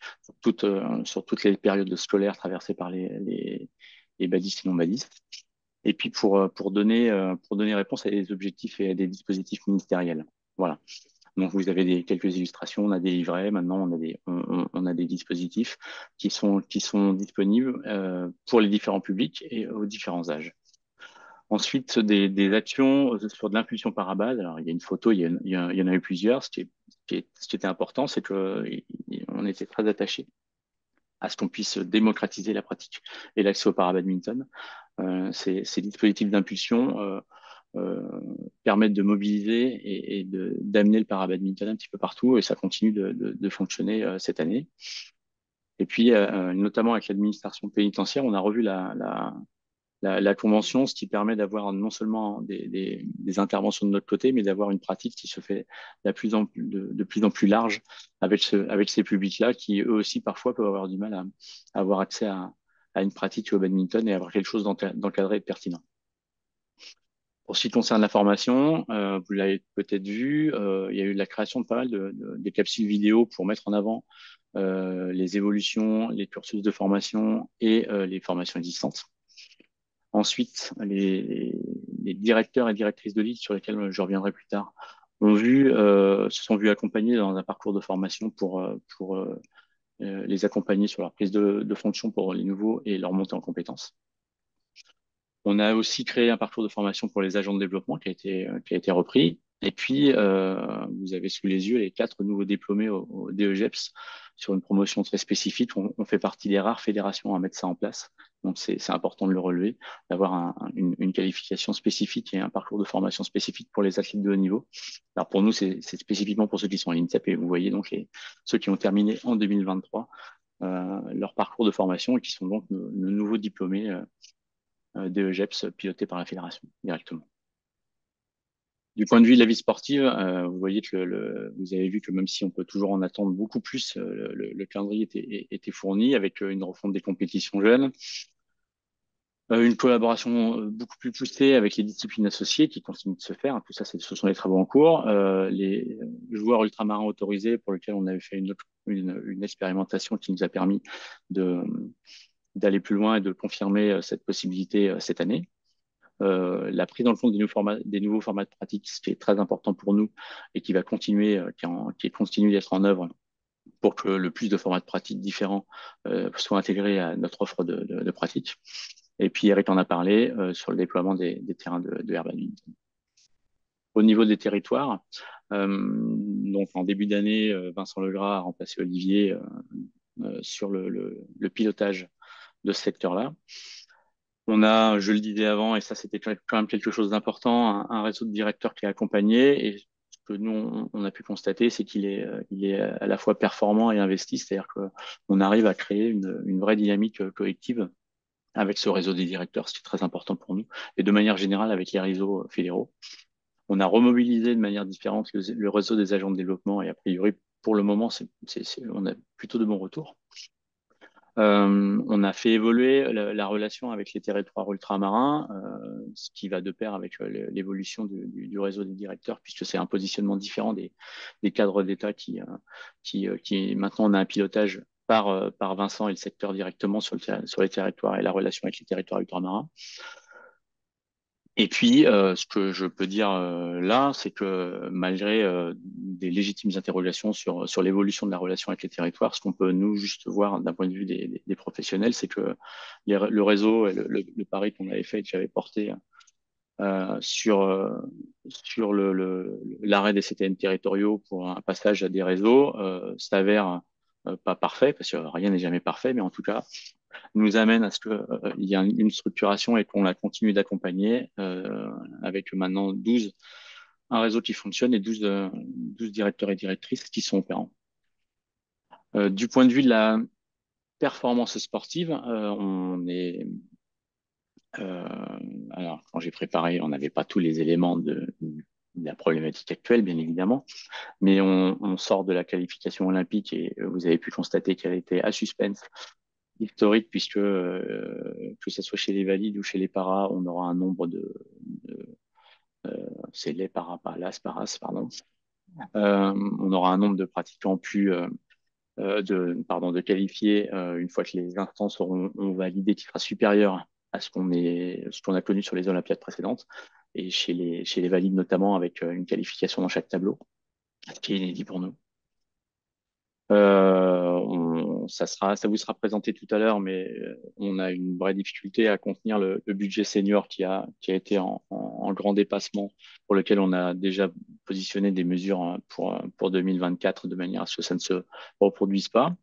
euh, sur toutes, les périodes scolaires traversées par les, les, les badistes et non badistes et puis pour, euh, donner, euh, pour donner réponse à des objectifs et à des dispositifs ministériels. Voilà. Donc vous avez quelques illustrations, on a des livrets, maintenant on a des, dispositifs qui sont, disponibles euh, pour les différents publics et aux différents âges. Ensuite, des, actions sur de l'impulsion par Alors, il y a une photo, il y, en a eu plusieurs. Ce qui, qui était important, c'est qu'on était très attachés à ce qu'on puisse démocratiser la pratique et l'accès au parabadminton. Euh, ces, dispositifs d'impulsion euh, euh, permettent de mobiliser et, d'amener le parabadminton un petit peu partout et ça continue de, fonctionner cette année. Et puis, notamment avec l'administration pénitentiaire, on a revu la la, convention, ce qui permet d'avoir non seulement des, interventions de notre côté, mais d'avoir une pratique qui se fait de plus en plus, large avec, ces publics-là qui, eux aussi, parfois, peuvent avoir du mal à, avoir accès à, une pratique au badminton et avoir quelque chose d'encadré et pertinent. Pour ce qui concerne la formation, euh, vous l'avez peut-être vu, euh, il y a eu la création de pas mal de, capsules vidéo pour mettre en avant euh, les évolutions, les cursus de formation et les formations existantes. Ensuite, les, directeurs et directrices de lead sur lesquels je reviendrai plus tard ont vu, euh, se sont vus accompagner dans un parcours de formation pour, euh, pour euh, les accompagner sur leur prise de, de, fonction pour les nouveaux et leur montée en compétences. On a aussi créé un parcours de formation pour les agents de développement qui a été, qui a été repris et puis, euh, vous avez sous les yeux les quatre nouveaux diplômés au, DEGEPS sur une promotion très spécifique. On, fait partie des rares fédérations à mettre ça en place. Donc, c'est important de le relever, d'avoir une, qualification spécifique et un parcours de formation spécifique pour les athlètes de haut niveau. Alors, pour nous, c'est spécifiquement pour ceux qui sont à l'INSEP et vous voyez donc ceux qui ont terminé en 2023 euh, leur parcours de formation et qui sont donc nos, nouveaux diplômés euh, DEGEPS pilotés par la fédération directement du point de vue de la vie sportive, euh, vous voyez que le, vous avez vu que même si on peut toujours en attendre beaucoup plus, euh, le, calendrier était, fourni avec euh, une refonte des compétitions jeunes, une collaboration beaucoup plus poussée avec les disciplines associées qui continuent de se faire. Tout ça, ce sont des travaux en cours. les joueurs ultramarins autorisés pour lesquels on avait fait une, une expérimentation qui nous a permis d'aller plus loin et de confirmer cette possibilité cette année. Euh, la prise dans le fond des nouveaux, formats, de pratique, ce qui est très important pour nous et qui va continuer, euh, qui, continue d'être en œuvre pour que le plus de formats de pratique différents euh, soient intégrés à notre offre de, pratique. Et puis Eric en a parlé sur le déploiement des, terrains de, de Au niveau des territoires, donc en début d'année, Vincent Legras a remplacé Olivier sur le pilotage de ce secteur-là. On a, je le disais avant, et ça c'était quand même quelque chose d'important, un, réseau de directeurs qui est accompagné. Et ce que nous, on, a pu constater, c'est qu'il est, euh, il est à la fois performant et investi, c'est-à-dire qu'on arrive à créer une, vraie dynamique euh, collective avec ce réseau des directeurs, ce qui est très important pour nous, et de manière générale avec les réseaux euh, fédéraux. On a remobilisé de manière différente le, réseau des agents de développement et a priori, pour le moment, on a plutôt de bons retours. Euh, on a fait évoluer la, relation avec les territoires ultramarins, euh, ce qui va de pair avec euh, l'évolution du, réseau des directeurs, puisque c'est un positionnement différent des, cadres d'État qui, maintenant on a un pilotage par, Vincent et le secteur directement sur, sur les territoires et la relation avec les territoires ultramarins. Et puis, euh, ce que je peux dire euh, là, c'est que malgré euh, des légitimes interrogations sur, sur l'évolution de la relation avec les territoires, ce qu'on peut nous juste voir d'un point de vue des, professionnels, c'est que le réseau et le, pari qu'on avait fait et que j'avais porté sur, sur le, l'arrêt des CTN territoriaux pour un passage à des réseaux s'avère pas parfait, parce que rien n'est jamais parfait, mais en tout cas, nous amène à ce qu'il euh, y a une structuration et qu'on la continue d'accompagner euh, avec maintenant 12, un réseau qui fonctionne et 12, euh, directeurs et directrices qui sont opérants. du point de vue de la performance sportive, on est alors, quand j'ai préparé, on n'avait pas tous les éléments de, la problématique actuelle, bien évidemment, mais on, sort de la qualification olympique et vous avez pu constater qu'elle était à suspense historique, puisque euh, que ce soit chez les valides ou chez les paras, on aura un nombre de. Euh, c'est les paras, paras, pardon. Euh, on aura un nombre de pratiquants plus. de, pardon, de qualifiés une fois que les instances auront, validé qui sera supérieur à ce qu'on est ce qu'on a connu sur les Olympiades précédentes et chez les, chez les valides notamment avec une qualification dans chaque tableau, ce qui est inédit pour nous. Euh, ça, sera, ça vous sera présenté tout à l'heure, mais euh, on a une vraie difficulté à contenir le, budget senior qui a, qui a été en, grand dépassement, pour lequel on a déjà positionné des mesures hein, pour, euh, pour 2024 de manière à ce que ça ne se reproduise pas.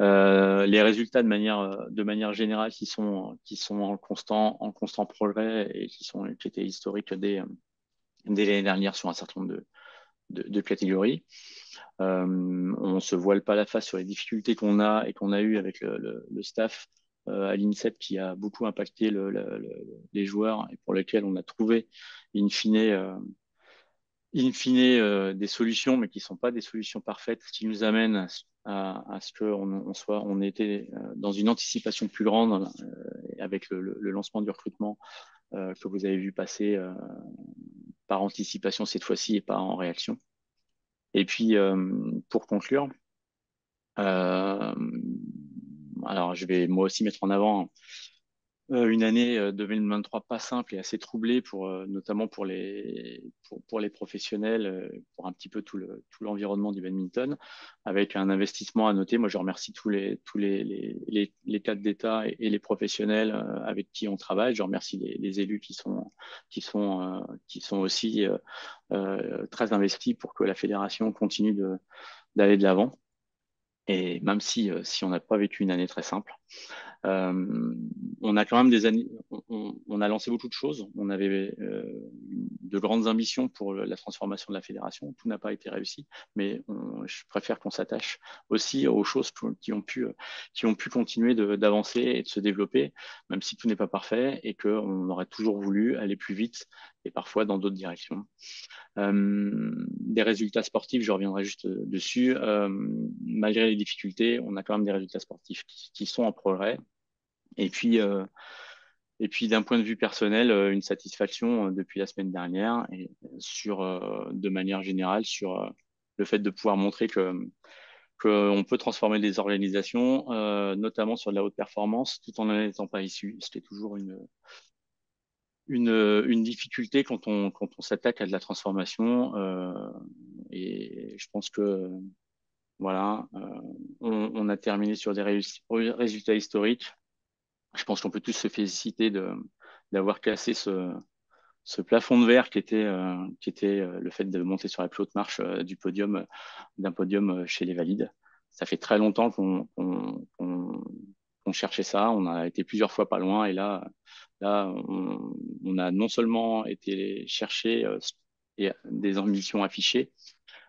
Euh, les résultats de manière, de manière générale qui sont, qui sont en, constant, en constant progrès et qui, sont, qui étaient historiques dès, l'année dernière sur un certain nombre de, de, de catégories. Euh, on se voile pas la face sur les difficultés qu'on a et qu'on a eues avec le, staff euh, à l'INSEP qui a beaucoup impacté les joueurs et pour lesquels on a trouvé in fine euh, des solutions, mais qui ne sont pas des solutions parfaites, qui nous amène à, ce qu'on soit, on était dans une anticipation plus grande avec le, lancement du recrutement que vous avez vu passer par anticipation cette fois-ci et pas en réaction. Et puis, euh, pour conclure, euh, alors je vais moi aussi mettre en avant euh, une année 2023 euh, pas simple et assez troublée pour euh, notamment pour les pour, pour les professionnels, pour un petit peu tout le tout l'environnement du badminton, avec un investissement à noter. Moi, je remercie tous les tous les les, les, cadres d'État et, les professionnels avec qui on travaille. Je remercie les, élus qui sont qui sont qui sont aussi très investis pour que la fédération continue de d'aller de l'avant. Et même si si on n'a pas vécu une année très simple. Euh, on a quand même des années, on, a lancé beaucoup de choses. On avait euh, de grandes ambitions pour la transformation de la fédération. Tout n'a pas été réussi, mais je préfère qu'on s'attache aussi aux choses qui ont pu, qui ont pu continuer d'avancer et de se développer, même si tout n'est pas parfait et qu'on aurait toujours voulu aller plus vite et parfois dans d'autres directions. Euh, des résultats sportifs, je reviendrai juste euh, dessus. Euh, malgré les difficultés, on a quand même des résultats sportifs qui, sont en progrès. Et puis, et puis d'un point de vue personnel, une satisfaction depuis la semaine dernière et sur, de manière générale, sur le fait de pouvoir montrer que qu'on peut transformer des organisations, notamment sur de la haute performance, tout en étant pas issu, ce toujours une, une, difficulté quand on, quand on s'attaque à de la transformation. Euh, et je pense que voilà, euh, on, a terminé sur des résultats historiques. Je pense qu'on peut tous se féliciter de d'avoir cassé ce, ce plafond de verre qui était, euh, qui était le fait de monter sur la plus haute marche du podium d'un podium chez les valides. Ça fait très longtemps qu'on on cherchait ça, on a été plusieurs fois pas loin et là, là on, a non seulement été chercher euh, et euh, des ambitions affichées,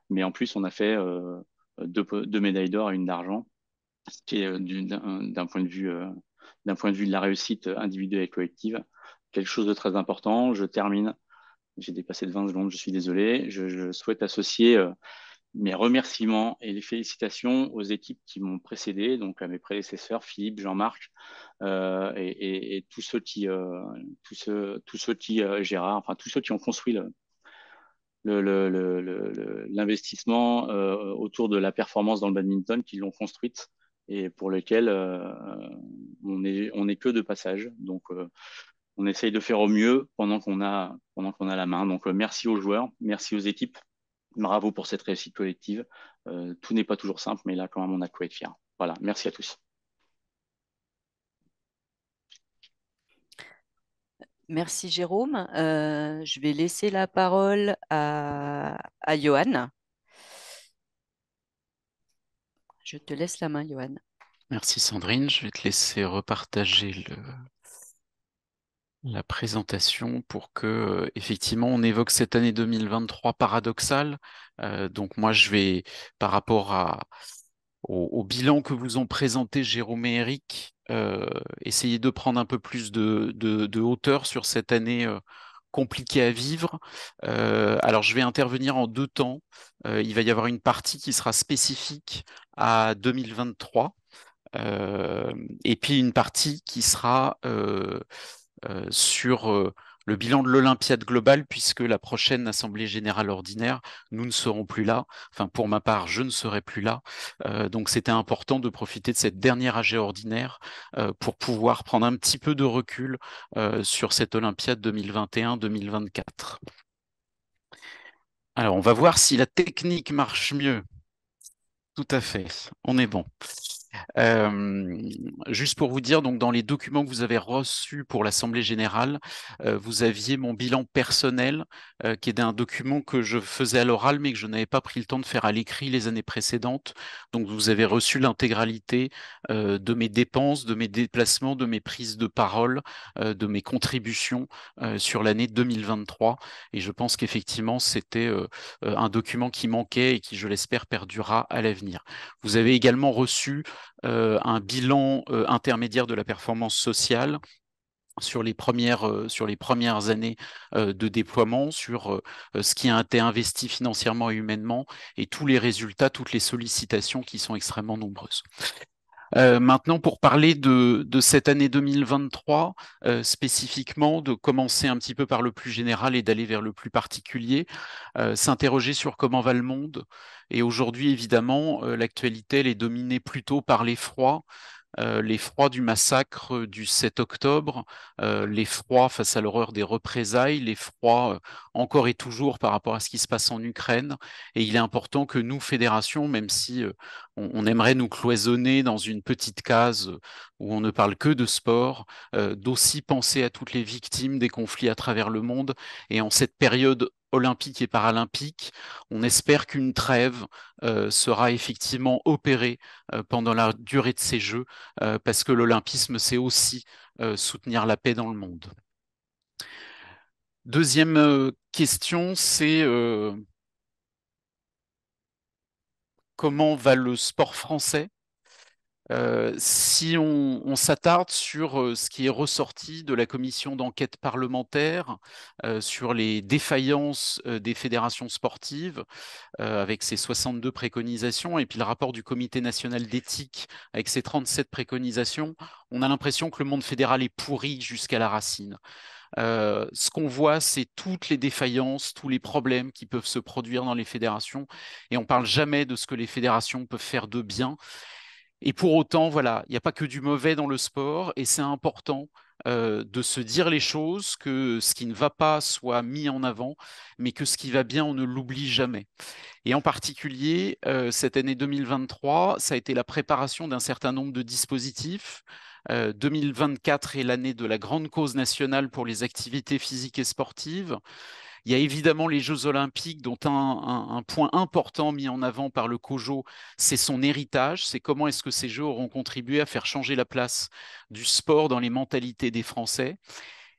mais en plus on a fait euh, deux, médailles d'or et une d'argent, ce qui est d'un point de vue d'un point de vue de la réussite individuelle et collective quelque chose de très important. Je termine. J'ai dépassé de 20 secondes, je suis désolé. je souhaite associer mes remerciements et les félicitations aux équipes qui m'ont précédé, donc à mes prédécesseurs, Philippe, Jean-Marc, euh, et, tous ceux qui, euh, tous ceux, tous qui euh, Gérard, enfin tous ceux qui ont construit l'investissement autour de la performance dans le badminton, qui l'ont construite et pour lequel on n'est on est que de passage. Donc on essaye de faire au mieux pendant qu'on a, pendant qu'on a la main. Donc merci aux joueurs, merci aux équipes bravo pour cette réussite collective. Euh, tout n'est pas toujours simple, mais là, quand même, on a quoi être fier. Voilà, merci à tous. Merci Jérôme. Euh, je vais laisser la parole à, à Johan. Je te laisse la main, Johan. Merci Sandrine. Je vais te laisser repartager le, la présentation pour que euh, effectivement on évoque cette année 2023 paradoxale. Euh, donc moi je vais par rapport à, au, bilan que vous ont présenté Jérôme et Eric, euh, essayer de prendre un peu plus de, hauteur sur cette année compliquée à vivre. alors je vais intervenir en deux temps. il va y avoir une partie qui sera spécifique à 2023 et puis une partie qui sera euh, sur euh, le bilan de l'Olympiade globale, puisque la prochaine Assemblée générale ordinaire, nous ne serons plus là. Enfin, pour ma part, je ne serai plus là. Euh, donc, c'était important de profiter de cette dernière AG ordinaire pour pouvoir prendre un petit peu de recul sur cette Olympiade 2021-2024. Alors, on va voir si la technique marche mieux. Tout à fait, on est bon juste pour vous dire, donc dans les documents que vous avez reçus pour l'Assemblée générale, euh, vous aviez mon bilan personnel, euh, qui est un document que je faisais à l'oral, mais que je n'avais pas pris le temps de faire à l'écrit les années précédentes. Donc vous avez reçu l'intégralité euh, de mes dépenses, de mes déplacements, de mes prises de parole, de mes contributions sur l'année 2023. Et je pense qu'effectivement, c'était un document qui manquait et qui, je l'espère, perdurera à l'avenir. Vous avez également reçu euh, un bilan euh, intermédiaire de la performance sociale sur les premières, euh, sur les premières années de déploiement, sur ce qui a été investi financièrement et humainement, et tous les résultats, toutes les sollicitations qui sont extrêmement nombreuses. Euh, maintenant, pour parler de, cette année 2023, euh, spécifiquement, de commencer un petit peu par le plus général et d'aller vers le plus particulier, euh, s'interroger sur comment va le monde. Et aujourd'hui, évidemment, l'actualité, elle est dominée plutôt par l'effroi, l'effroi euh, les froids du massacre du 7 octobre, l'effroi euh, les face à l'horreur des représailles, les froids euh, encore et toujours par rapport à ce qui se passe en Ukraine. Et il est important que nous, fédérations, même si on, on, aimerait nous cloisonner dans une petite case où on ne parle que de sport, d'aussi penser à toutes les victimes des conflits à travers le monde. Et en cette période Olympique et paralympiques. On espère qu'une trêve euh, sera effectivement opérée euh, pendant la durée de ces Jeux, euh, parce que l'olympisme, c'est aussi soutenir la paix dans le monde. Deuxième question, c'est comment va le sport français euh, si on, s'attarde sur euh, ce qui est ressorti de la commission d'enquête parlementaire euh, sur les défaillances des fédérations sportives, avec ses 62 préconisations, et puis le rapport du Comité national d'éthique avec ses 37 préconisations, on a l'impression que le monde fédéral est pourri jusqu'à la racine. ce qu'on voit, c'est toutes les défaillances, tous les problèmes qui peuvent se produire dans les fédérations. Et on ne parle jamais de ce que les fédérations peuvent faire de bien. Et pour autant, voilà, il n'y a pas que du mauvais dans le sport, et c'est important euh, de se dire les choses, que ce qui ne va pas soit mis en avant, mais que ce qui va bien, on ne l'oublie jamais. Et en particulier, euh, cette année 2023, ça a été la préparation d'un certain nombre de dispositifs. 2024 euh, est l'année de la grande cause nationale pour les activités physiques et sportives. Il y a évidemment les Jeux olympiques dont un, point important mis en avant par le COJO, c'est son héritage, c'est comment est-ce que ces Jeux auront contribué à faire changer la place du sport dans les mentalités des Français.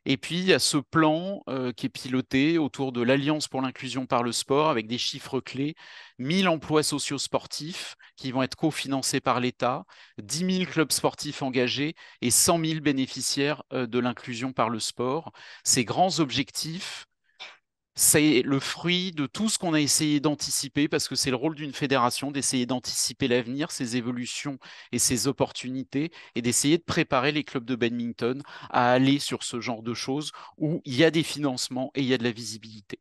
Et puis, il y a ce plan euh, qui est piloté autour de l'Alliance pour l'inclusion par le sport avec des chiffres clés 1000 emplois sociaux sportifs qui vont être cofinancés par l'État, 10 000 clubs sportifs engagés et 100 000 bénéficiaires euh, de l'inclusion par le sport. Ces grands objectifs c'est le fruit de tout ce qu'on a essayé d'anticiper, parce que c'est le rôle d'une fédération d'essayer d'anticiper l'avenir, ses évolutions et ses opportunités, et d'essayer de préparer les clubs de badminton à aller sur ce genre de choses où il y a des financements et il y a de la visibilité.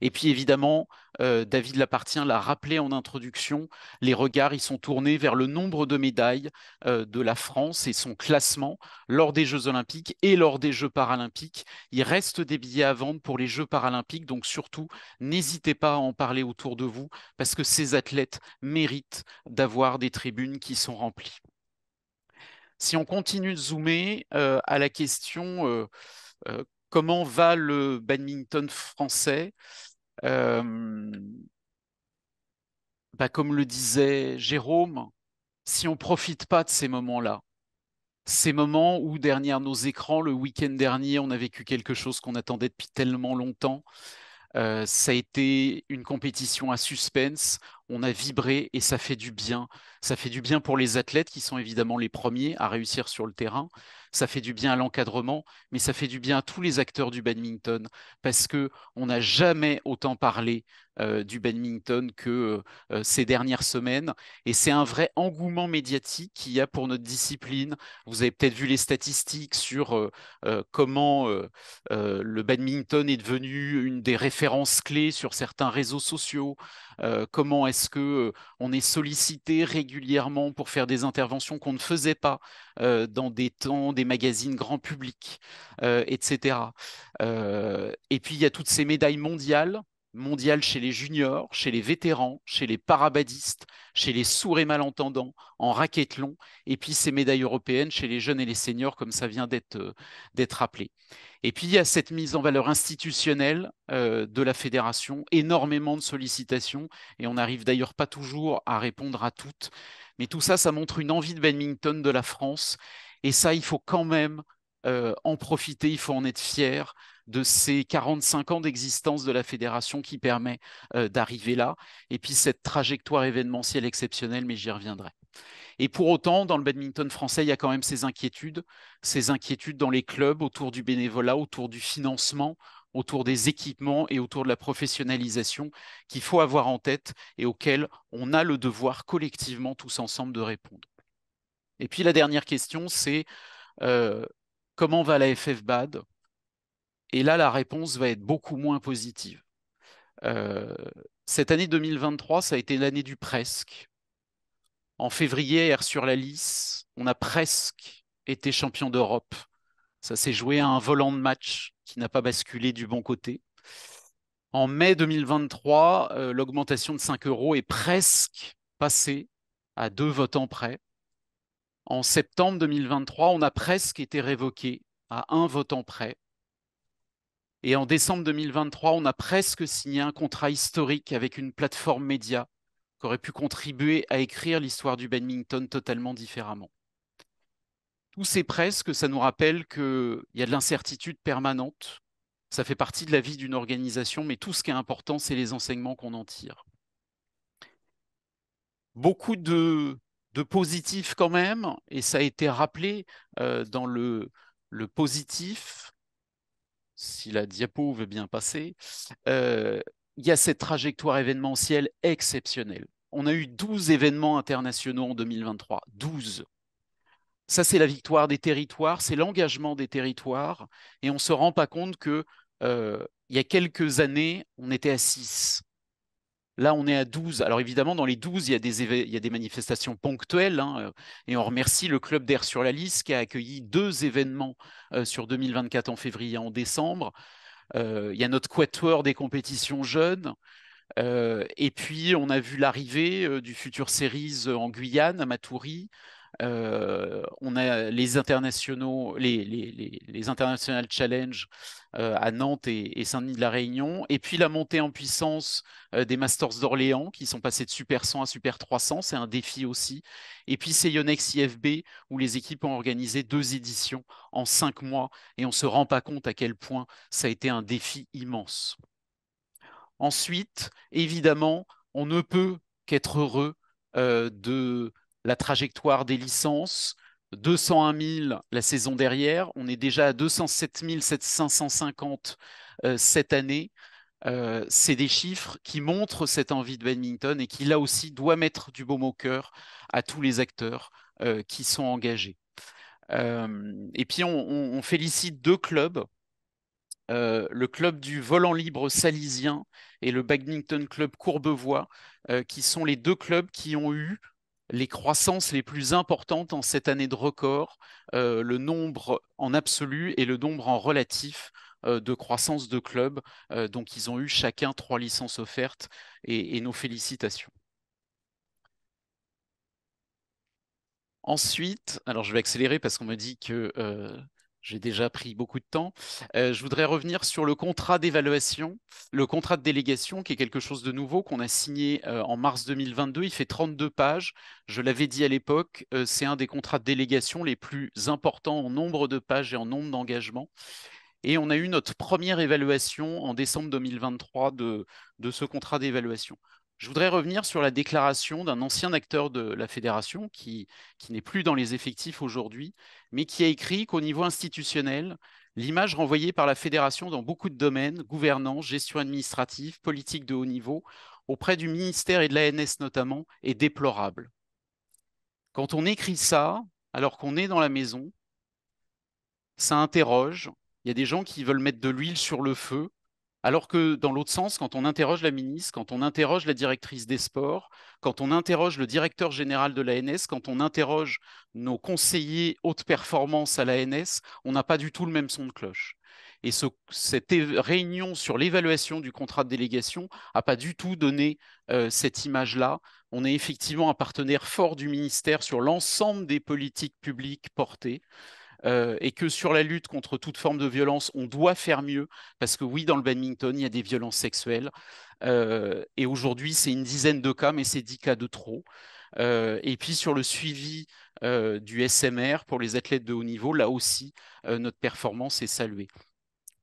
Et puis évidemment, euh, David Lapartien l'a rappelé en introduction, les regards ils sont tournés vers le nombre de médailles euh, de la France et son classement lors des Jeux olympiques et lors des Jeux paralympiques. Il reste des billets à vendre pour les Jeux paralympiques, donc surtout n'hésitez pas à en parler autour de vous parce que ces athlètes méritent d'avoir des tribunes qui sont remplies. Si on continue de zoomer euh, à la question comment va le badminton français euh, bah, comme le disait Jérôme, si on ne profite pas de ces moments-là, ces moments où derrière nos écrans, le week-end dernier, on a vécu quelque chose qu'on attendait depuis tellement longtemps. Euh, ça a été une compétition à suspense, on a vibré et ça fait du bien. Ça fait du bien pour les athlètes qui sont évidemment les premiers à réussir sur le terrain, ça fait du bien à l'encadrement, mais ça fait du bien à tous les acteurs du badminton parce que on n'a jamais autant parlé euh, du badminton que euh, euh, ces dernières semaines. Et c'est un vrai engouement médiatique qu'il y a pour notre discipline. Vous avez peut-être vu les statistiques sur comment le badminton est devenu une des références clés sur certains réseaux sociaux. comment est-ce que on est sollicité régulièrement pour faire des interventions qu'on ne faisait pas dans des temps, des magazines grand public, etc. et puis il y a toutes ces médailles mondiales mondial chez les juniors, chez les vétérans, chez les parabadistes, chez les sourds et malentendants, en raquettelon, et puis ces médailles européennes chez les jeunes et les seniors, comme ça vient d'être euh, appelé. rappelé. Et puis il y a cette mise en valeur institutionnelle euh, de la fédération, énormément de sollicitations, et on n'arrive d'ailleurs pas toujours à répondre à toutes. Mais tout ça, ça montre une envie de badminton de la France, et ça, il faut quand même euh, en profiter, il faut en être fier de ces 45 ans d'existence de la fédération qui permet euh, d'arriver là, et puis cette trajectoire événementielle exceptionnelle, mais j'y reviendrai. Et pour autant, dans le badminton français, il y a quand même ces inquiétudes, ces inquiétudes dans les clubs autour du bénévolat, autour du financement, autour des équipements et autour de la professionnalisation qu'il faut avoir en tête et auxquelles on a le devoir collectivement tous ensemble de répondre. Et puis la dernière question, c'est euh, comment va la FFBAD et là, la réponse va être beaucoup moins positive. Euh, cette année 2023, ça a été l'année du presque. En février, sur la liste, on a presque été champion d'Europe. Ça s'est joué à un volant de match qui n'a pas basculé du bon côté. En mai 2023, euh, l'augmentation de 5 euros est presque passée à deux votants près. En septembre 2023, on a presque été révoqué à un votant près. Et en décembre 2023, on a presque signé un contrat historique avec une plateforme média qui aurait pu contribuer à écrire l'histoire du badminton totalement différemment. Tout c'est presque, ça nous rappelle qu'il y a de l'incertitude permanente. Ça fait partie de la vie d'une organisation, mais tout ce qui est important, c'est les enseignements qu'on en tire. Beaucoup de, positifs quand même, et ça a été rappelé euh, dans le positif si la diapo veut bien passer, euh, il y a cette trajectoire événementielle exceptionnelle. On a eu 12 événements internationaux en 2023, 12. Ça, c'est la victoire des territoires, c'est l'engagement des territoires, et on ne se rend pas compte que euh, il y a quelques années, on était à 6. Là, on est à 12. Alors évidemment, dans les 12, il y a des, il y a des manifestations ponctuelles. Hein, euh, et on remercie le Club d'Air sur la liste qui a accueilli deux événements euh, sur 2024 en février et en décembre. Euh, il y a notre quatuor des compétitions jeunes. et puis, on a vu l'arrivée du Futur Series en Guyane, à Matoury. Euh, on a les internationaux, les, les, international challenge euh, à Nantes et, Saint-Denis de la Réunion, et puis la montée en puissance euh, des Masters d'Orléans qui sont passés de Super 100 à Super 300, c'est un défi aussi. Et puis c'est Yonex IFB où les équipes ont organisé deux éditions en cinq mois et on se rend pas compte à quel point ça a été un défi immense. Ensuite, évidemment, on ne peut qu'être heureux de la trajectoire des licences. 201 000 la saison derrière. on est déjà à 207 750 euh, cette année. Euh, c'est des chiffres qui montrent cette envie de badminton et qui là aussi doit mettre du baume au cœur à tous les acteurs euh, qui sont engagés. et puis on, félicite deux clubs, le club du volant libre salisien et le badminton club Courbevoie, qui sont les deux clubs qui ont eu les croissances les plus importantes en cette année de record, euh, le nombre en absolu et le nombre en relatif euh, de croissance de clubs. Euh, donc ils ont eu chacun trois licences offertes et nos félicitations. Ensuite, alors je vais accélérer parce qu'on me dit que j'ai déjà pris beaucoup de temps. Euh, je voudrais revenir sur le contrat d'évaluation, le contrat de délégation, qui est quelque chose de nouveau qu'on a signé euh, en mars 2022. Il fait 32 pages. Je l'avais dit à l'époque, euh, c'est un des contrats de délégation les plus importants en nombre de pages et en nombre d'engagements. Et on a eu notre première évaluation en décembre 2023 de ce contrat d'évaluation. Je voudrais revenir sur la déclaration d'un ancien acteur de la fédération qui, n'est plus dans les effectifs aujourd'hui, mais qui a écrit qu'au niveau institutionnel, l'image renvoyée par la fédération dans beaucoup de domaines, gouvernance, gestion administrative, politique de haut niveau, auprès du ministère et de l'ANS notamment, est déplorable. Quand on écrit ça, alors qu'on est dans la maison, ça interroge. Il y a des gens qui veulent mettre de l'huile sur le feu alors que dans l'autre sens, quand on interroge la ministre, quand on interroge la directrice des sports, quand on interroge le directeur général de l'ANS, quand on interroge nos conseillers haute performance à l'ANS, on n'a pas du tout le même son de cloche. Et cette réunion sur l'évaluation du contrat de délégation n'a pas du tout donné euh, cette image-là. On est effectivement un partenaire fort du ministère sur l'ensemble des politiques publiques portées. Euh, et que sur la lutte contre toute forme de violence, on doit faire mieux, parce que oui, dans le badminton, il y a des violences sexuelles, euh, et aujourd'hui, c'est une dizaine de cas, mais c'est 10 cas de trop. Euh, et puis sur le suivi du SMR pour les athlètes de haut niveau, là aussi, notre performance est saluée.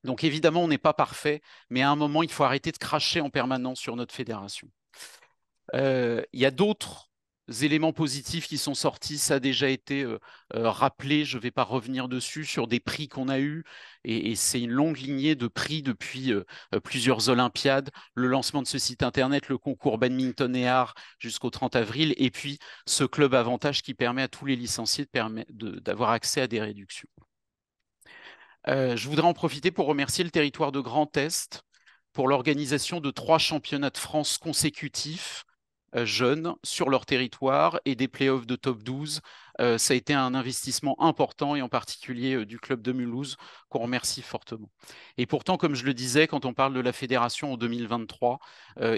Donc évidemment, on n'est pas parfait, mais à un moment, il faut arrêter de cracher en permanence sur notre fédération. Il y a d'autres éléments positifs qui sont sortis, ça a déjà été euh, euh, rappelé, je ne vais pas revenir dessus, sur des prix qu'on a eus, et, c'est une longue lignée de prix depuis euh, plusieurs Olympiades, le lancement de ce site internet, le concours badminton et art jusqu'au 30 avril, et puis ce club avantage qui permet à tous les licenciés d'avoir accès à des réductions. je voudrais en profiter pour remercier le territoire de Grand Est pour l'organisation de trois championnats de France consécutifs euh, jeunes sur leur territoire et des playoffs de top 12. Euh, ça a été un investissement important et en particulier euh, du club de Mulhouse qu'on remercie fortement. Et pourtant, comme je le disais, quand on parle de la fédération en 2023,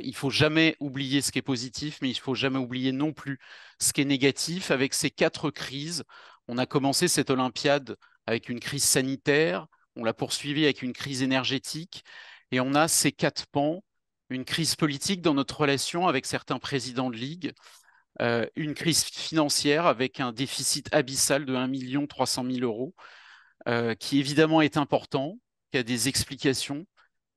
il faut jamais oublier ce qui est positif, mais il faut jamais oublier non plus ce qui est négatif avec ces quatre crises. On a commencé cette Olympiade avec une crise sanitaire, on l'a poursuivie avec une crise énergétique, et on a ces quatre pans une crise politique dans notre relation avec certains présidents de ligue, euh, une crise financière avec un déficit abyssal de 1 300 000 euros, euh, qui évidemment est important, qui a des explications,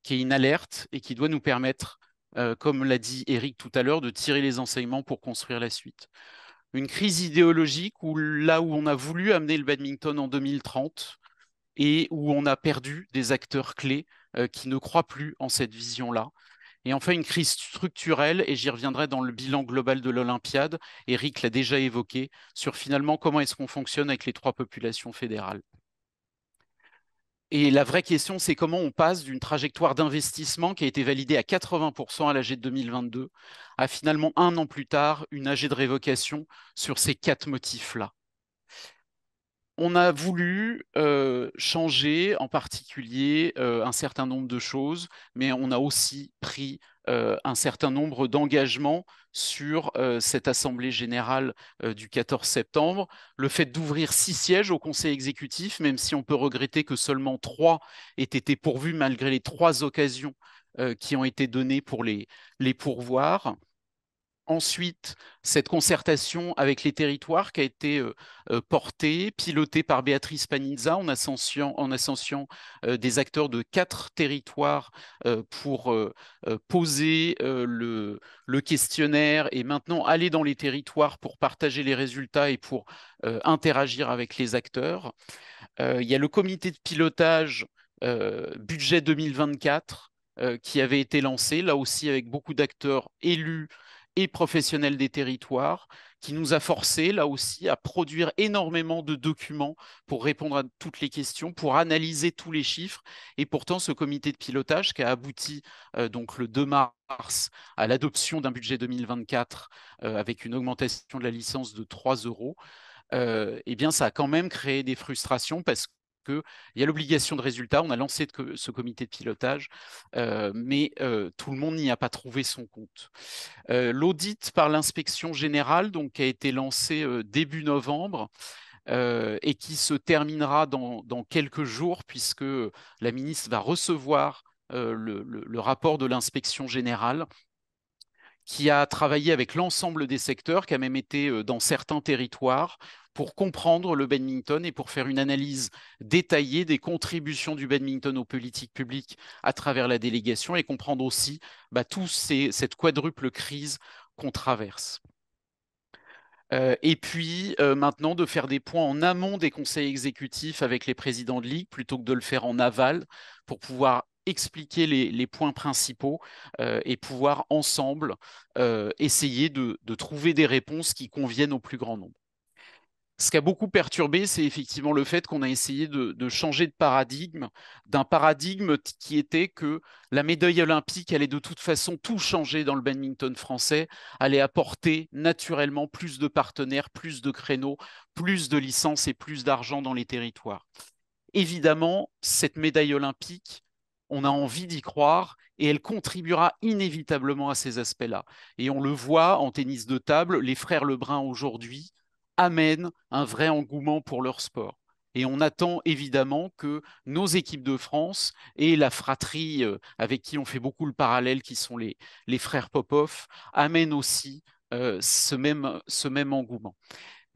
qui est une alerte et qui doit nous permettre, euh, comme l'a dit Eric tout à l'heure, de tirer les enseignements pour construire la suite. Une crise idéologique où là où on a voulu amener le badminton en 2030 et où on a perdu des acteurs clés qui ne croient plus en cette vision-là et enfin, une crise structurelle, et j'y reviendrai dans le bilan global de l'Olympiade, Eric l'a déjà évoqué, sur finalement comment est-ce qu'on fonctionne avec les trois populations fédérales. Et la vraie question, c'est comment on passe d'une trajectoire d'investissement qui a été validée à 80% à l'AG de 2022 à finalement un an plus tard une AG de révocation sur ces quatre motifs-là on a voulu euh, changer en particulier euh, un certain nombre de choses, mais on a aussi pris euh, un certain nombre d'engagements sur cette Assemblée générale du 14 septembre. Le fait d'ouvrir six sièges au Conseil exécutif, même si on peut regretter que seulement trois aient été pourvus malgré les trois occasions qui ont été données pour les, les pourvoir ensuite cette concertation avec les territoires qui a été euh, euh, portée, pilotée par Béatrice Panizza en ascension en euh, des acteurs de quatre territoires pour poser le, questionnaire et maintenant aller dans les territoires pour partager les résultats et pour interagir avec les acteurs. il y a le comité de pilotage budget 2024 qui avait été lancé, là aussi avec beaucoup d'acteurs élus et professionnels des territoires, qui nous a forcé là aussi à produire énormément de documents pour répondre à toutes les questions, pour analyser tous les chiffres. Et pourtant, ce comité de pilotage qui a abouti euh, donc le 2 mars à l'adoption d'un budget 2024 euh, avec une augmentation de la licence de 3 euros. Euh, eh bien, ça a quand même créé des frustrations parce qu'il y a l'obligation de résultat. On a lancé ce comité de pilotage, euh, mais euh, tout le monde n'y a pas trouvé son compte. Euh, l'audit par l'inspection générale, donc, a été lancé début novembre. et qui se terminera dans, quelques jours, puisque la ministre va recevoir le, rapport de l'inspection générale qui a travaillé avec l'ensemble des secteurs, qui a même été dans certains territoires pour comprendre le badminton et pour faire une analyse détaillée des contributions du badminton aux politiques publiques à travers la délégation et comprendre aussi bah, toute cette quadruple crise qu'on traverse. Euh, et puis euh, maintenant de faire des points en amont des conseils exécutifs avec les présidents de ligue plutôt que de le faire en aval pour pouvoir expliquer les, points principaux euh, et pouvoir ensemble essayer de trouver des réponses qui conviennent au plus grand nombre. Ce qui a beaucoup perturbé, c'est effectivement le fait qu'on a essayé de, changer de paradigme, d'un paradigme qui était que la médaille olympique allait de toute façon tout changer dans le badminton français, allait apporter naturellement plus de partenaires, plus de créneaux, plus de licences et plus d'argent dans les territoires. Évidemment, cette médaille olympique, on a envie d'y croire et elle contribuera inévitablement à ces aspects-là. Et on le voit en tennis de table, les frères Lebrun aujourd'hui amènent un vrai engouement pour leur sport. Et on attend évidemment que nos équipes de France et la fratrie euh, avec qui on fait beaucoup le parallèle, qui sont les, les frères Popov, amènent aussi euh, ce, même, ce même engouement.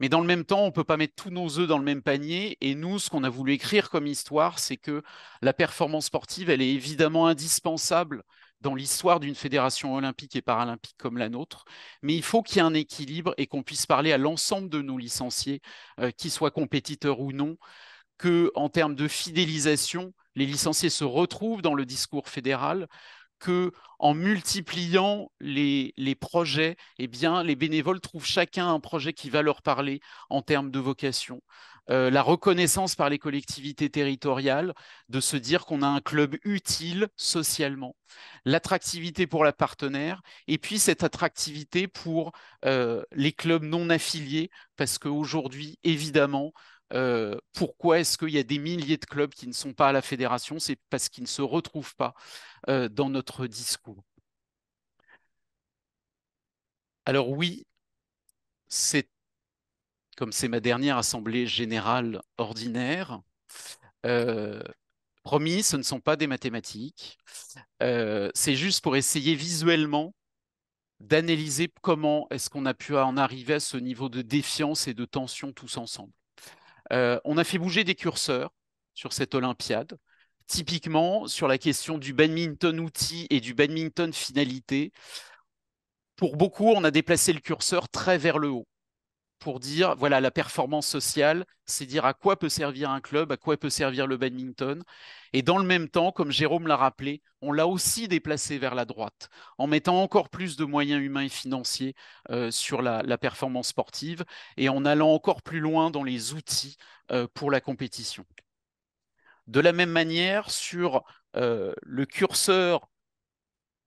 Mais dans le même temps, on ne peut pas mettre tous nos œufs dans le même panier. Et nous, ce qu'on a voulu écrire comme histoire, c'est que la performance sportive, elle est évidemment indispensable dans l'histoire d'une fédération olympique et paralympique comme la nôtre. Mais il faut qu'il y ait un équilibre et qu'on puisse parler à l'ensemble de nos licenciés, euh, qu'ils soient compétiteurs ou non, que en termes de fidélisation, les licenciés se retrouvent dans le discours fédéral, que en multipliant les, projets, eh bien, les bénévoles trouvent chacun un projet qui va leur parler en termes de vocation. Euh, la reconnaissance par les collectivités territoriales de se dire qu'on a un club utile socialement, l'attractivité pour la partenaire, et puis cette attractivité pour euh, les clubs non affiliés, parce qu'aujourd'hui, évidemment, euh, pourquoi est-ce qu'il y a des milliers de clubs qui ne sont pas à la fédération C'est parce qu'ils ne se retrouvent pas euh, dans notre discours. Alors oui, c'est comme c'est ma dernière assemblée générale ordinaire, euh, promis, ce ne sont pas des mathématiques. c'est juste pour essayer visuellement d'analyser comment est-ce qu'on a pu en arriver à ce niveau de défiance et de tension tous ensemble. Euh, on a fait bouger des curseurs sur cette Olympiade. Typiquement, sur la question du badminton outil et du badminton finalité, pour beaucoup, on a déplacé le curseur très vers le haut pour dire, voilà, la performance sociale, c'est dire à quoi peut servir un club, à quoi peut servir le badminton. Et dans le même temps, comme Jérôme l'a rappelé, on l'a aussi déplacé vers la droite, en mettant encore plus de moyens humains et financiers euh, sur la, performance sportive et en allant encore plus loin dans les outils euh, pour la compétition. De la même manière, sur euh, le curseur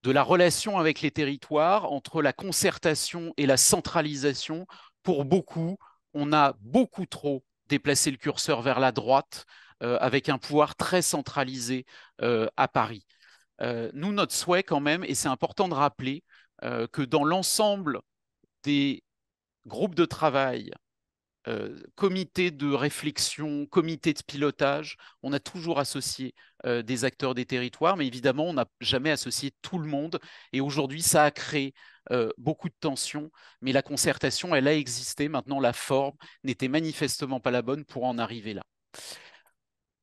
de la relation avec les territoires, entre la concertation et la centralisation, pour beaucoup, on a beaucoup trop déplacé le curseur vers la droite euh, avec un pouvoir très centralisé euh, à Paris. Euh, nous, notre souhait quand même, et c'est important de rappeler que dans l'ensemble des groupes de travail, comités de réflexion, comités de pilotage, on a toujours associé des acteurs des territoires, mais évidemment, on n'a jamais associé tout le monde. Et aujourd'hui, ça a créé euh, beaucoup de tensions, mais la concertation, elle a existé. Maintenant, la forme n'était manifestement pas la bonne pour en arriver là.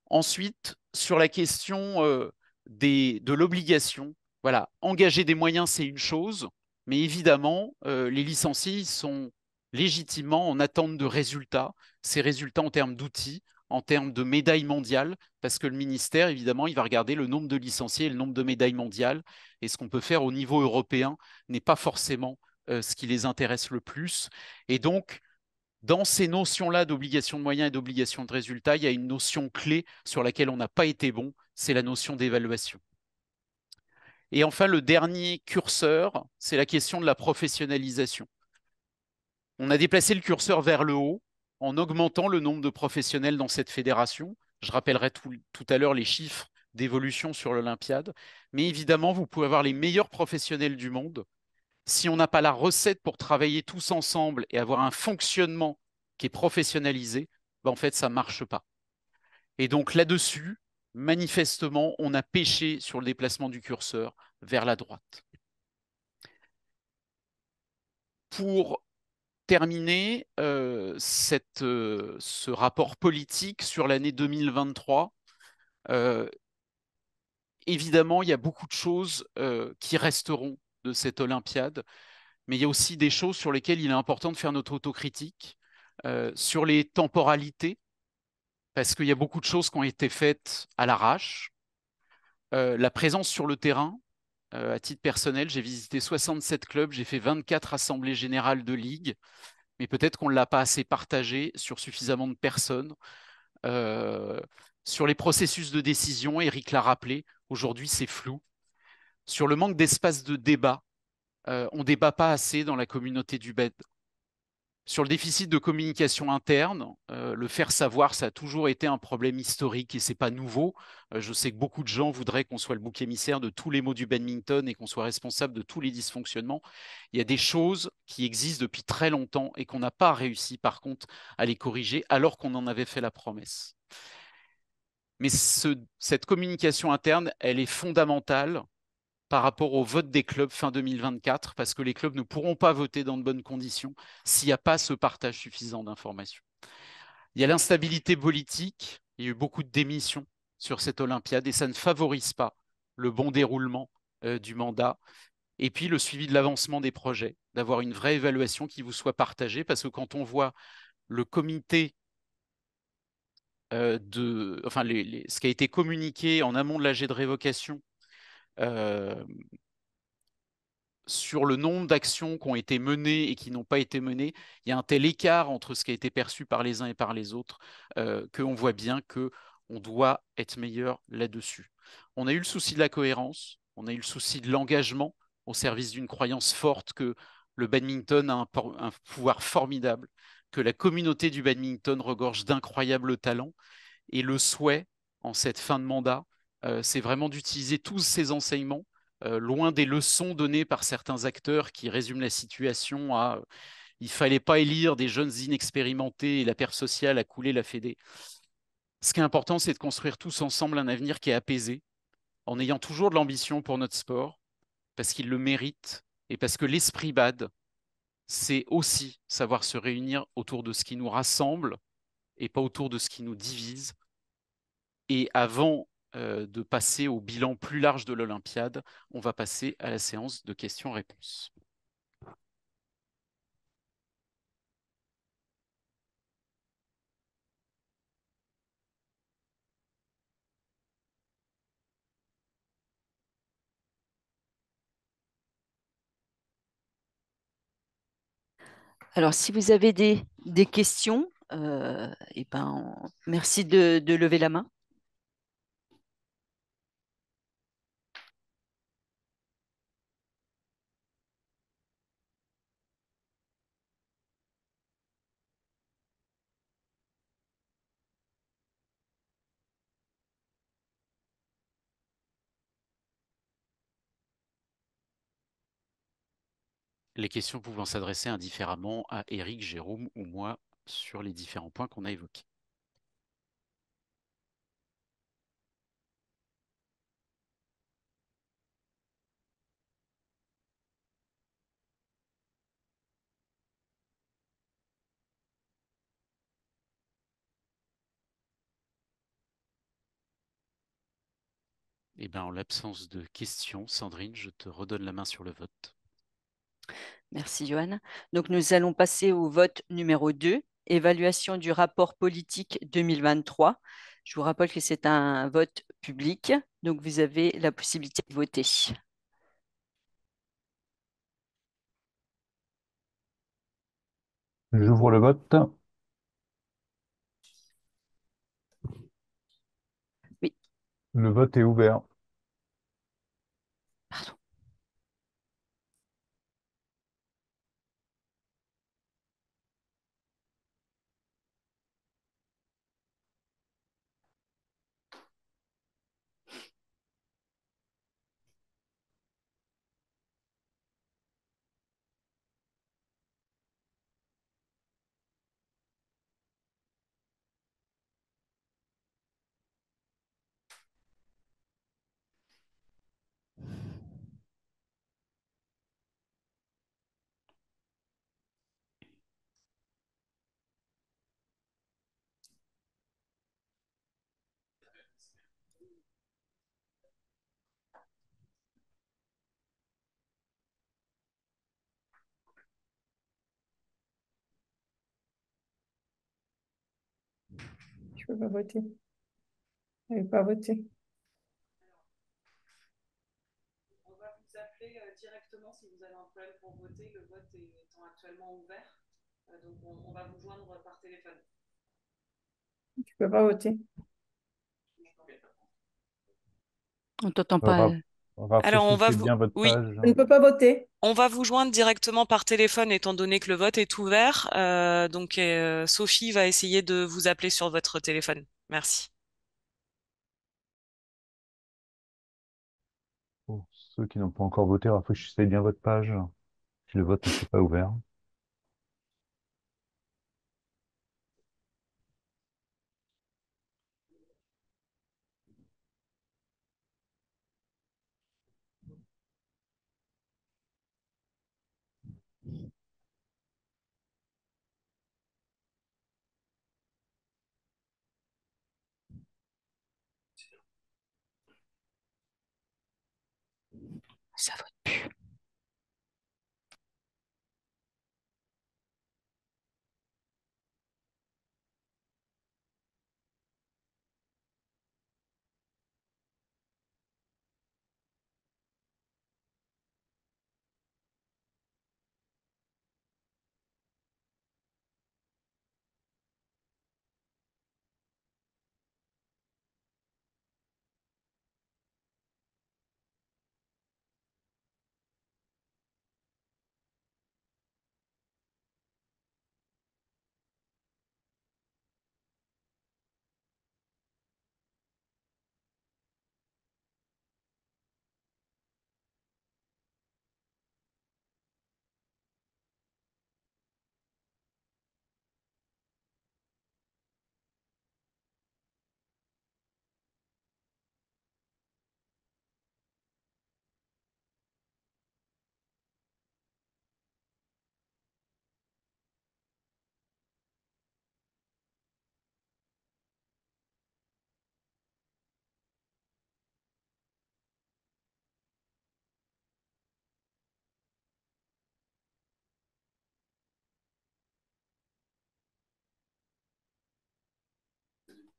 Ensuite, sur la question euh, de l'obligation, voilà, engager des moyens, c'est une chose, mais évidemment, euh, les licenciés sont légitimement en attente de résultats. Ces résultats en termes d'outils, en termes de médailles mondiales, parce que le ministère, évidemment, il va regarder le nombre de licenciés et le nombre de médailles mondiales. Et ce qu'on peut faire au niveau européen n'est pas forcément euh, ce qui les intéresse le plus. Et donc, dans ces notions-là d'obligation de moyens et d'obligation de résultats, il y a une notion clé sur laquelle on n'a pas été bon, c'est la notion d'évaluation. Et enfin, le dernier curseur, c'est la question de la professionnalisation. On a déplacé le curseur vers le haut en augmentant le nombre de professionnels dans cette fédération. Je rappellerai tout, à l'heure les chiffres d'évolution sur l'Olympiade. Mais évidemment, vous pouvez avoir les meilleurs professionnels du monde. Si on n'a pas la recette pour travailler tous ensemble et avoir un fonctionnement qui est professionnalisé, ben, en fait, ça ne marche pas. Et donc là-dessus, manifestement, on a pêché sur le déplacement du curseur vers la droite. Pour terminer euh, euh, ce rapport politique sur l'année 2023 euh, évidemment, il y a beaucoup de choses qui resteront de cette Olympiade, mais il y a aussi des choses sur lesquelles il est important de faire notre autocritique, sur les temporalités, parce qu'il y a beaucoup de choses qui ont été faites à l'arrache, la présence sur le terrain, euh, à titre personnel, j'ai visité 67 clubs, j'ai fait 24 assemblées générales de ligue, mais peut-être qu'on ne l'a pas assez partagé sur suffisamment de personnes. Euh, sur les processus de décision, Eric l'a rappelé, aujourd'hui c'est flou. Sur le manque d'espace de débat, euh, on ne débat pas assez dans la communauté du BED. Sur le déficit de communication interne, euh, le faire savoir, ça a toujours été un problème historique et c'est pas nouveau. Euh, je sais que beaucoup de gens voudraient qu'on soit le bouc émissaire de tous les maux du badminton et qu'on soit responsable de tous les dysfonctionnements. Il y a des choses qui existent depuis très longtemps et qu'on n'a pas réussi, par contre, à les corriger alors qu'on en avait fait la promesse. Mais cette communication interne, elle est fondamentale par rapport au vote des clubs fin 2024, parce que les clubs ne pourront pas voter dans de bonnes conditions s'il n'y a pas ce partage suffisant d'informations. Il y a l'instabilité politique, il y a eu beaucoup de démissions sur cette Olympiade et ça ne favorise pas le bon déroulement euh, du mandat. Et puis le suivi de l'avancement des projets, d'avoir une vraie évaluation qui vous soit partagée, parce que quand on voit le comité euh, de, enfin ce qui a été communiqué en amont de l'AG de révocation euh, sur le nombre d'actions qui ont été menées et qui n'ont pas été menées, il y a un tel écart entre ce qui a été perçu par les uns et par les autres euh, qu'on voit bien qu'on doit être meilleur là-dessus. On a eu le souci de la cohérence, on a eu le souci de l'engagement au service d'une croyance forte que le badminton a un, un pouvoir formidable, que la communauté du badminton regorge d'incroyables talents et le souhait en cette fin de mandat euh, c'est vraiment d'utiliser tous ces enseignements, euh, loin des leçons données par certains acteurs qui résument la situation à euh, il fallait pas élire des jeunes inexpérimentés et la perte sociale a coulé la Fédé. Ce qui est important, c'est de construire tous ensemble un avenir qui est apaisé, en ayant toujours de l'ambition pour notre sport, parce qu'il le mérite et parce que l'esprit BAD, c'est aussi savoir se réunir autour de ce qui nous rassemble et pas autour de ce qui nous divise. Et avant euh, de passer au bilan plus large de l'Olympiade, on va passer à la séance de questions-réponses. Alors, si vous avez des, des questions, et euh, eh ben, merci de lever la main. les questions pouvant s'adresser indifféremment à Eric, Jérôme ou moi sur les différents points qu'on a évoqués. Eh bien, en l'absence de questions, Sandrine, je te redonne la main sur le vote. Merci Johan. Donc nous allons passer au vote numéro 2, évaluation du rapport politique 2023. Je vous rappelle que c'est un vote public, donc vous avez la possibilité de voter. J'ouvre le vote. Oui. Le vote est ouvert. je ne peux pas voter. Je vais pas voter. On va vous appeler euh, directement si vous avez un problème pour voter. Le vote est actuellement ouvert. Euh, donc, on, va vous joindre par téléphone. Tu ne peux pas voter. On ne t'entend pas. Euh. Alors on va vous... oui. On ne peut pas voter. On va vous joindre directement par téléphone étant donné que le vote est ouvert. Euh, donc euh, Sophie va essayer de vous appeler sur votre téléphone. Merci. Pour ceux qui n'ont pas encore voté, rafraîchissez bien votre page. Si le vote n'est pas ouvert. Phew.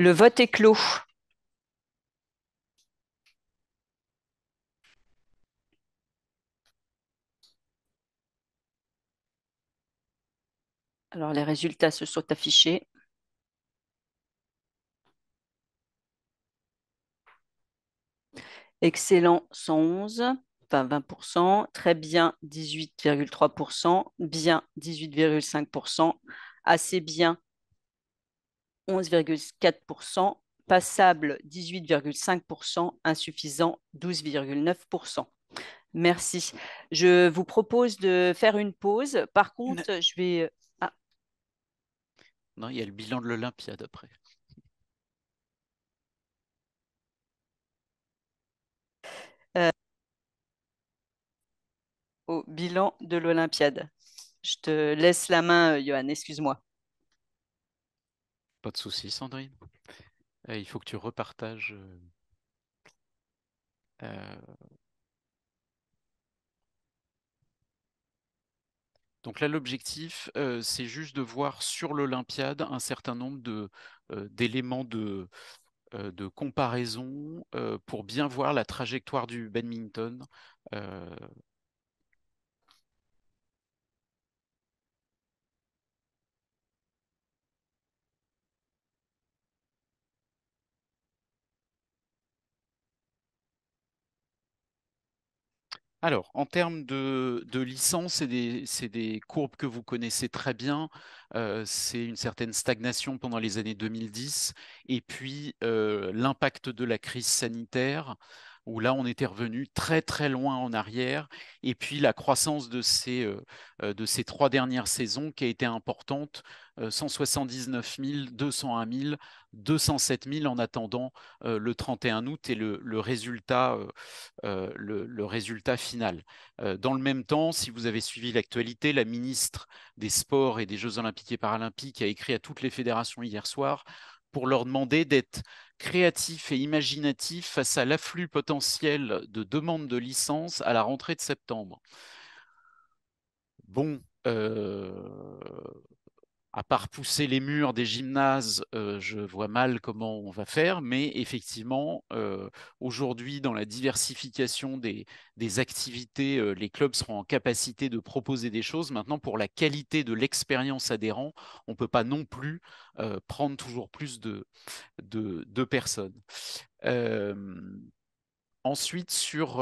Le vote est clos. Alors les résultats se sont affichés. Excellent 111, enfin 20%, très bien 18,3%, bien 18,5%, assez bien 11,4%, passable 18,5%, insuffisant 12,9%. Merci. Je vous propose de faire une pause. Par contre, je vais... Euh, ah. Non, il y a le bilan de l'Olympiade après. Euh, au bilan de l'Olympiade. Je te laisse la main, euh, Johan, excuse-moi. Pas de souci, Sandrine. Euh, il faut que tu repartages. Euh, euh, donc là, l'objectif, c'est juste de voir sur l'Olympiade un certain nombre d'éléments de, de, de, comparaison pour bien voir la trajectoire du badminton Alors, en termes de, licences, licence, c'est des, courbes que vous connaissez très bien. Euh, c'est une certaine stagnation pendant les années 2010 et puis euh, l'impact de la crise sanitaire où là on était revenu très très loin en arrière, et puis la croissance de ces, euh, euh, de ces trois dernières saisons qui a été importante, 179 000, 201 000, 207 000 en attendant euh, le 31 août et le, résultat, le, résultat final. dans le même temps, si vous avez suivi l'actualité, la ministre des Sports et des Jeux olympiques et paralympiques a écrit à toutes les fédérations hier soir pour leur demander d'être créatifs et imaginatifs face à l'afflux potentiel de demandes de licences à la rentrée de septembre. Bon, euh, à part pousser les murs des gymnases, je vois mal comment on va faire, mais effectivement, aujourd'hui, dans la diversification des, activités, les clubs seront en capacité de proposer des choses. Maintenant, pour la qualité de l'expérience adhérent, on ne peut pas non plus prendre toujours plus de, de, de personnes. ensuite, sur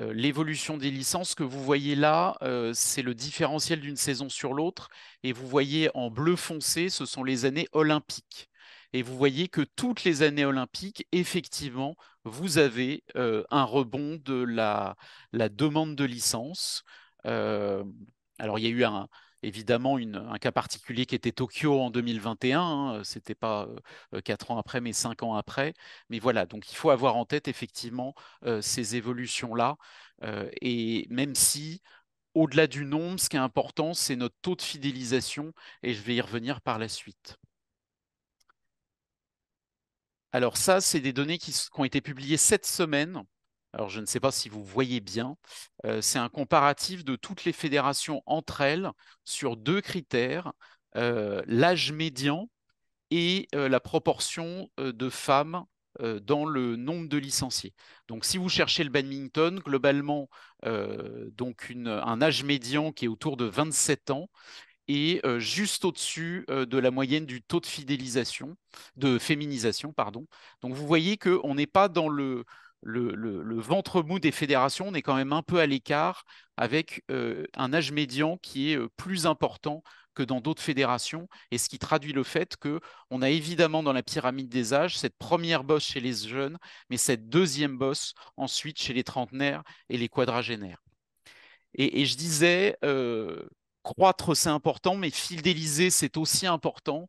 euh, l'évolution des licences. que vous voyez là, euh, c'est le différentiel d'une saison sur l'autre. Et vous voyez en bleu foncé, ce sont les années olympiques. Et vous voyez que toutes les années olympiques, effectivement, vous avez euh, un rebond de la, demande de licence. alors, il y a eu un, évidemment un cas particulier qui était Tokyo en 2021. ce n'était pas euh, euh, quatre ans après, mais cinq ans après. Mais voilà, donc il faut avoir en tête effectivement euh, ces évolutions-là. et même si au-delà du nombre, ce qui est important, c'est notre taux de fidélisation, et je vais y revenir par la suite. Alors ça, c'est des données qui, ont été publiées cette semaine alors, je ne sais pas si vous voyez bien. Euh, c'est un comparatif de toutes les fédérations entre elles sur deux critères euh, l'âge médian et euh, la proportion de femmes dans le nombre de licenciés. Donc, si vous cherchez le badminton, globalement, donc un âge médian qui est autour de 27 ans et juste au-dessus de la moyenne du taux de fidélisation, de féminisation, pardon. Donc, vous voyez qu'on n'est pas dans le le, ventre mou des fédérations, on est quand même un peu à l'écart avec euh, un âge médian qui est euh, plus important que dans d'autres fédérations, et ce qui traduit le fait qu'on a évidemment dans la pyramide des âges cette première bosse chez les jeunes, mais cette deuxième bosse ensuite chez les trentenaires et les quadragénaires. Et, je disais, euh, croître c'est important, mais fidéliser c'est aussi important.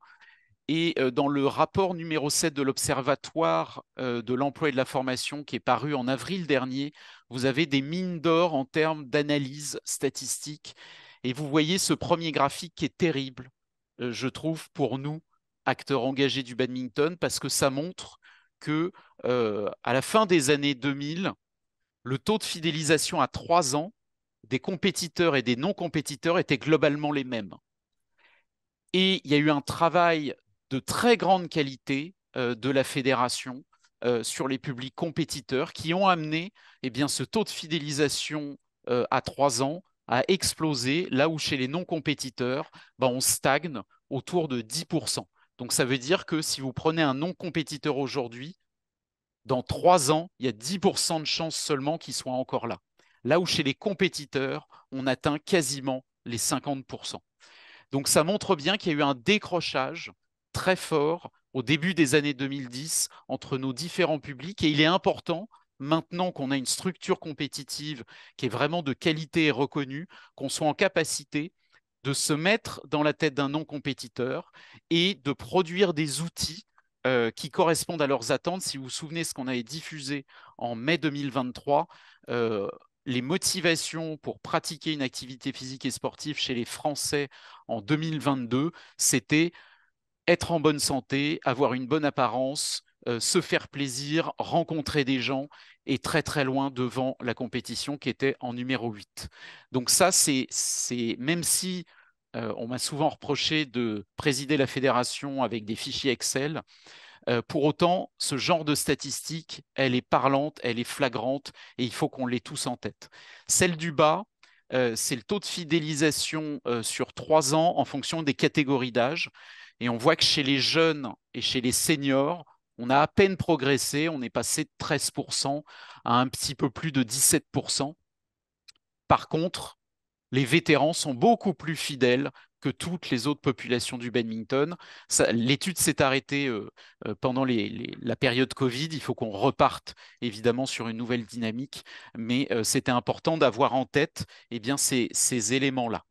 Et euh, dans le rapport numéro 7 de l'Observatoire euh, de l'emploi et de la formation qui est paru en avril dernier, vous avez des mines d'or en termes d'analyse statistique. Et vous voyez ce premier graphique qui est terrible, euh, je trouve, pour nous, acteurs engagés du badminton, parce que ça montre que à la fin des années 2000, le taux de fidélisation à trois ans des compétiteurs et des non-compétiteurs était globalement les mêmes. Et il y a eu un travail de très grande qualité euh, de la fédération euh, sur les publics compétiteurs qui ont amené eh bien, ce taux de fidélisation euh, à trois ans à exploser, là où chez les non-compétiteurs, ben, on stagne autour de 10%. Donc ça veut dire que si vous prenez un non-compétiteur aujourd'hui, dans trois ans, il y a 10% de chances seulement qu'il soit encore là. Là où chez les compétiteurs, on atteint quasiment les 50%. Donc ça montre bien qu'il y a eu un décrochage très fort au début des années 2010 entre nos différents publics et il est important maintenant qu'on a une structure compétitive qui est vraiment de qualité et reconnue, qu'on soit en capacité de se mettre dans la tête d'un non-compétiteur et de produire des outils euh, qui correspondent à leurs attentes. Si vous vous souvenez ce qu'on avait diffusé en mai 2023, euh, les motivations pour pratiquer une activité physique et sportive chez les Français en 2022, c'était être en bonne santé, avoir une bonne apparence, euh, se faire plaisir, rencontrer des gens et très très loin devant la compétition qui était en numéro 8. Donc ça, c'est même si euh, on m'a souvent reproché de présider la fédération avec des fichiers Excel, euh, pour autant, ce genre de statistique, elle est parlante, elle est flagrante et il faut qu'on l'ait tous en tête. Celle du bas, c'est le taux de fidélisation sur trois ans en fonction des catégories d'âge. Et on voit que chez les jeunes et chez les seniors, on a à peine progressé, on est passé de 13% à un petit peu plus de 17%. Par contre, les vétérans sont beaucoup plus fidèles que toutes les autres populations du badminton. L'étude s'est arrêtée euh, euh, pendant la période Covid. Il faut qu'on reparte évidemment sur une nouvelle dynamique, mais euh, c'était important d'avoir en tête eh bien, ces éléments-là.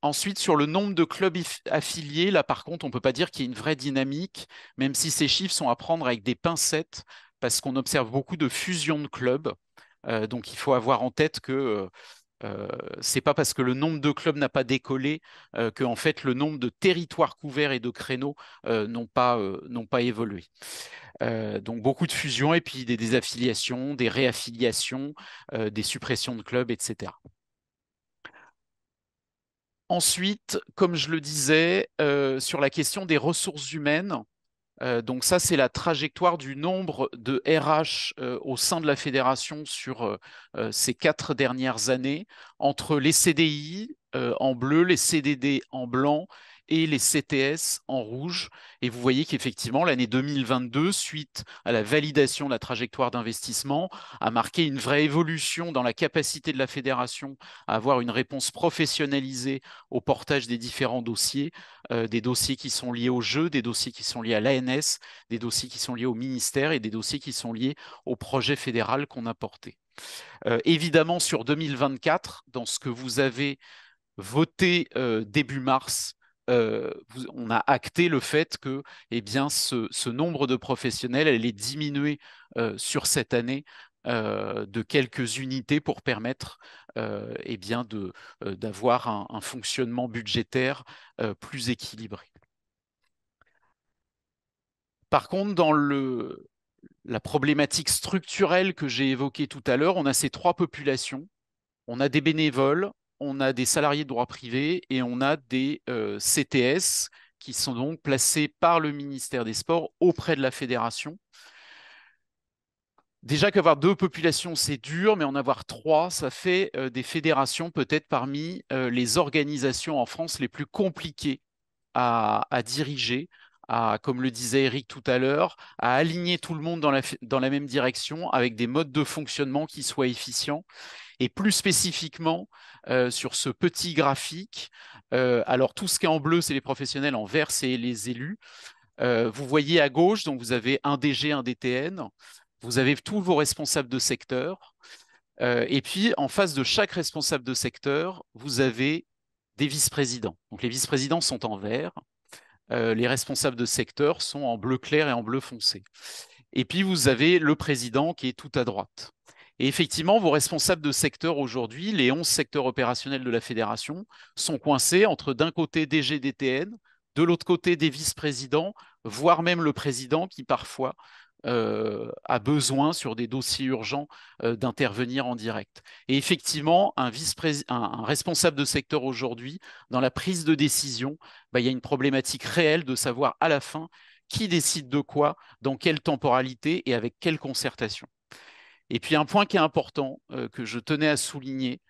Ensuite, sur le nombre de clubs affiliés, là par contre, on ne peut pas dire qu'il y a une vraie dynamique, même si ces chiffres sont à prendre avec des pincettes, parce qu'on observe beaucoup de fusions de clubs. Euh, donc il faut avoir en tête que ce euh, euh, c'est pas parce que le nombre de clubs n'a pas décollé qu'en que fait le nombre de territoires couverts et de créneaux n'ont pas, pas évolué. donc beaucoup de fusions et puis des désaffiliations, des réaffiliations, des suppressions de clubs, etc. Ensuite, comme je le disais, euh, sur la question des ressources humaines, euh, donc ça c'est la trajectoire du nombre de RH euh, au sein de la fédération sur ces quatre dernières années, entre les CDI en bleu, les CDD en blanc et les CTS en rouge. Et vous voyez qu'effectivement, l'année 2022, suite à la validation de la trajectoire d'investissement, a marqué une vraie évolution dans la capacité de la fédération à avoir une réponse professionnalisée au portage des différents dossiers, euh, des dossiers qui sont liés au jeu, des dossiers qui sont liés à l'ANS, des dossiers qui sont liés au ministère et des dossiers qui sont liés au projet fédéral qu'on a porté. Euh, évidemment, sur 2024, dans ce que vous avez voté euh, début mars, euh, on a acté le fait que eh bien, ce, nombre de professionnels est diminué euh, sur cette année euh, de quelques unités pour permettre eh bien, de, d'avoir un, fonctionnement budgétaire plus équilibré. Par contre, dans le, la problématique structurelle que j'ai évoquée tout à l'heure, on a ces trois populations. On a des bénévoles, on a des salariés de droit privé et on a des euh, CTS qui sont donc placés par le ministère des Sports auprès de la fédération. Déjà qu'avoir deux populations, c'est dur, mais en avoir trois, ça fait euh, des fédérations peut-être parmi euh, les organisations en France les plus compliquées à, diriger, à, comme le disait Eric tout à l'heure, à aligner tout le monde dans la, dans la même direction avec des modes de fonctionnement qui soient efficients et plus spécifiquement euh, sur ce petit graphique. Euh, alors tout ce qui est en bleu, c'est les professionnels, en vert, c'est les élus. Euh, vous voyez à gauche, donc vous avez un DG, un DTN, vous avez tous vos responsables de secteur. et puis en face de chaque responsable de secteur, vous avez des vice-présidents. Donc les vice-présidents sont en vert, les responsables de secteur sont en bleu clair et en bleu foncé. Et puis vous avez le président qui est tout à droite. Et effectivement, vos responsables de secteur aujourd'hui, les 11 secteurs opérationnels de la fédération, sont coincés entre d'un côté des GDTN, de l'autre côté des vice-présidents, voire même le président qui parfois euh, a besoin sur des dossiers urgents euh, d'intervenir en direct. Et effectivement, un, responsable de secteur aujourd'hui, dans la prise de décision, bah, il y a une problématique réelle de savoir à la fin qui décide de quoi, dans quelle temporalité et avec quelle concertation. Et puis un point qui est important, euh, que je tenais à souligner,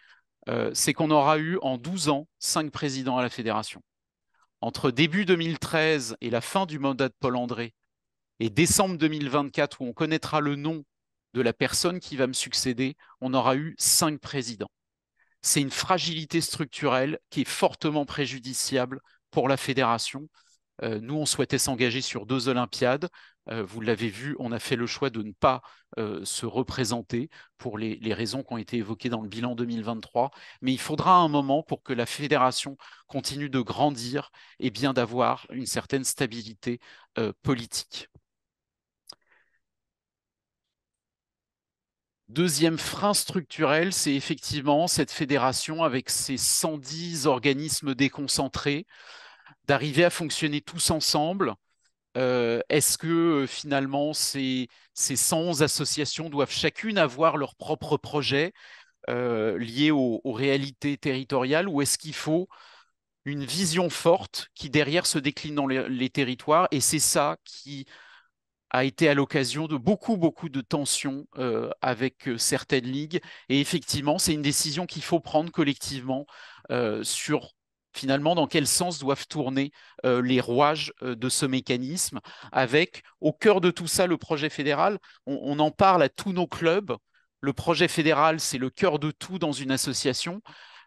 euh, c'est qu'on aura eu en 12 ans cinq présidents à la fédération. Entre début 2013 et la fin du mandat de Paul André, et décembre 2024, où on connaîtra le nom de la personne qui va me succéder, on aura eu cinq présidents. C'est une fragilité structurelle qui est fortement préjudiciable pour la fédération. Euh, nous, on souhaitait s'engager sur deux Olympiades. Euh, vous l'avez vu, on a fait le choix de ne pas euh, se représenter pour les, raisons qui ont été évoquées dans le bilan 2023. Mais il faudra un moment pour que la fédération continue de grandir et bien d'avoir une certaine stabilité euh, politique. Deuxième frein structurel, c'est effectivement cette fédération avec ses 110 organismes déconcentrés, d'arriver à fonctionner tous ensemble euh, est-ce que euh, finalement ces, ces 111 associations doivent chacune avoir leur propre projet euh, lié aux réalités territoriales ou est-ce qu'il faut une vision forte qui derrière se décline dans les, les territoires Et c'est ça qui a été à l'occasion de beaucoup, beaucoup de tensions avec certaines ligues. Et effectivement, c'est une décision qu'il faut prendre collectivement sur finalement dans quel sens doivent tourner euh, les rouages euh, de ce mécanisme, avec au cœur de tout ça le projet fédéral. On, en parle à tous nos clubs. Le projet fédéral, c'est le cœur de tout dans une association.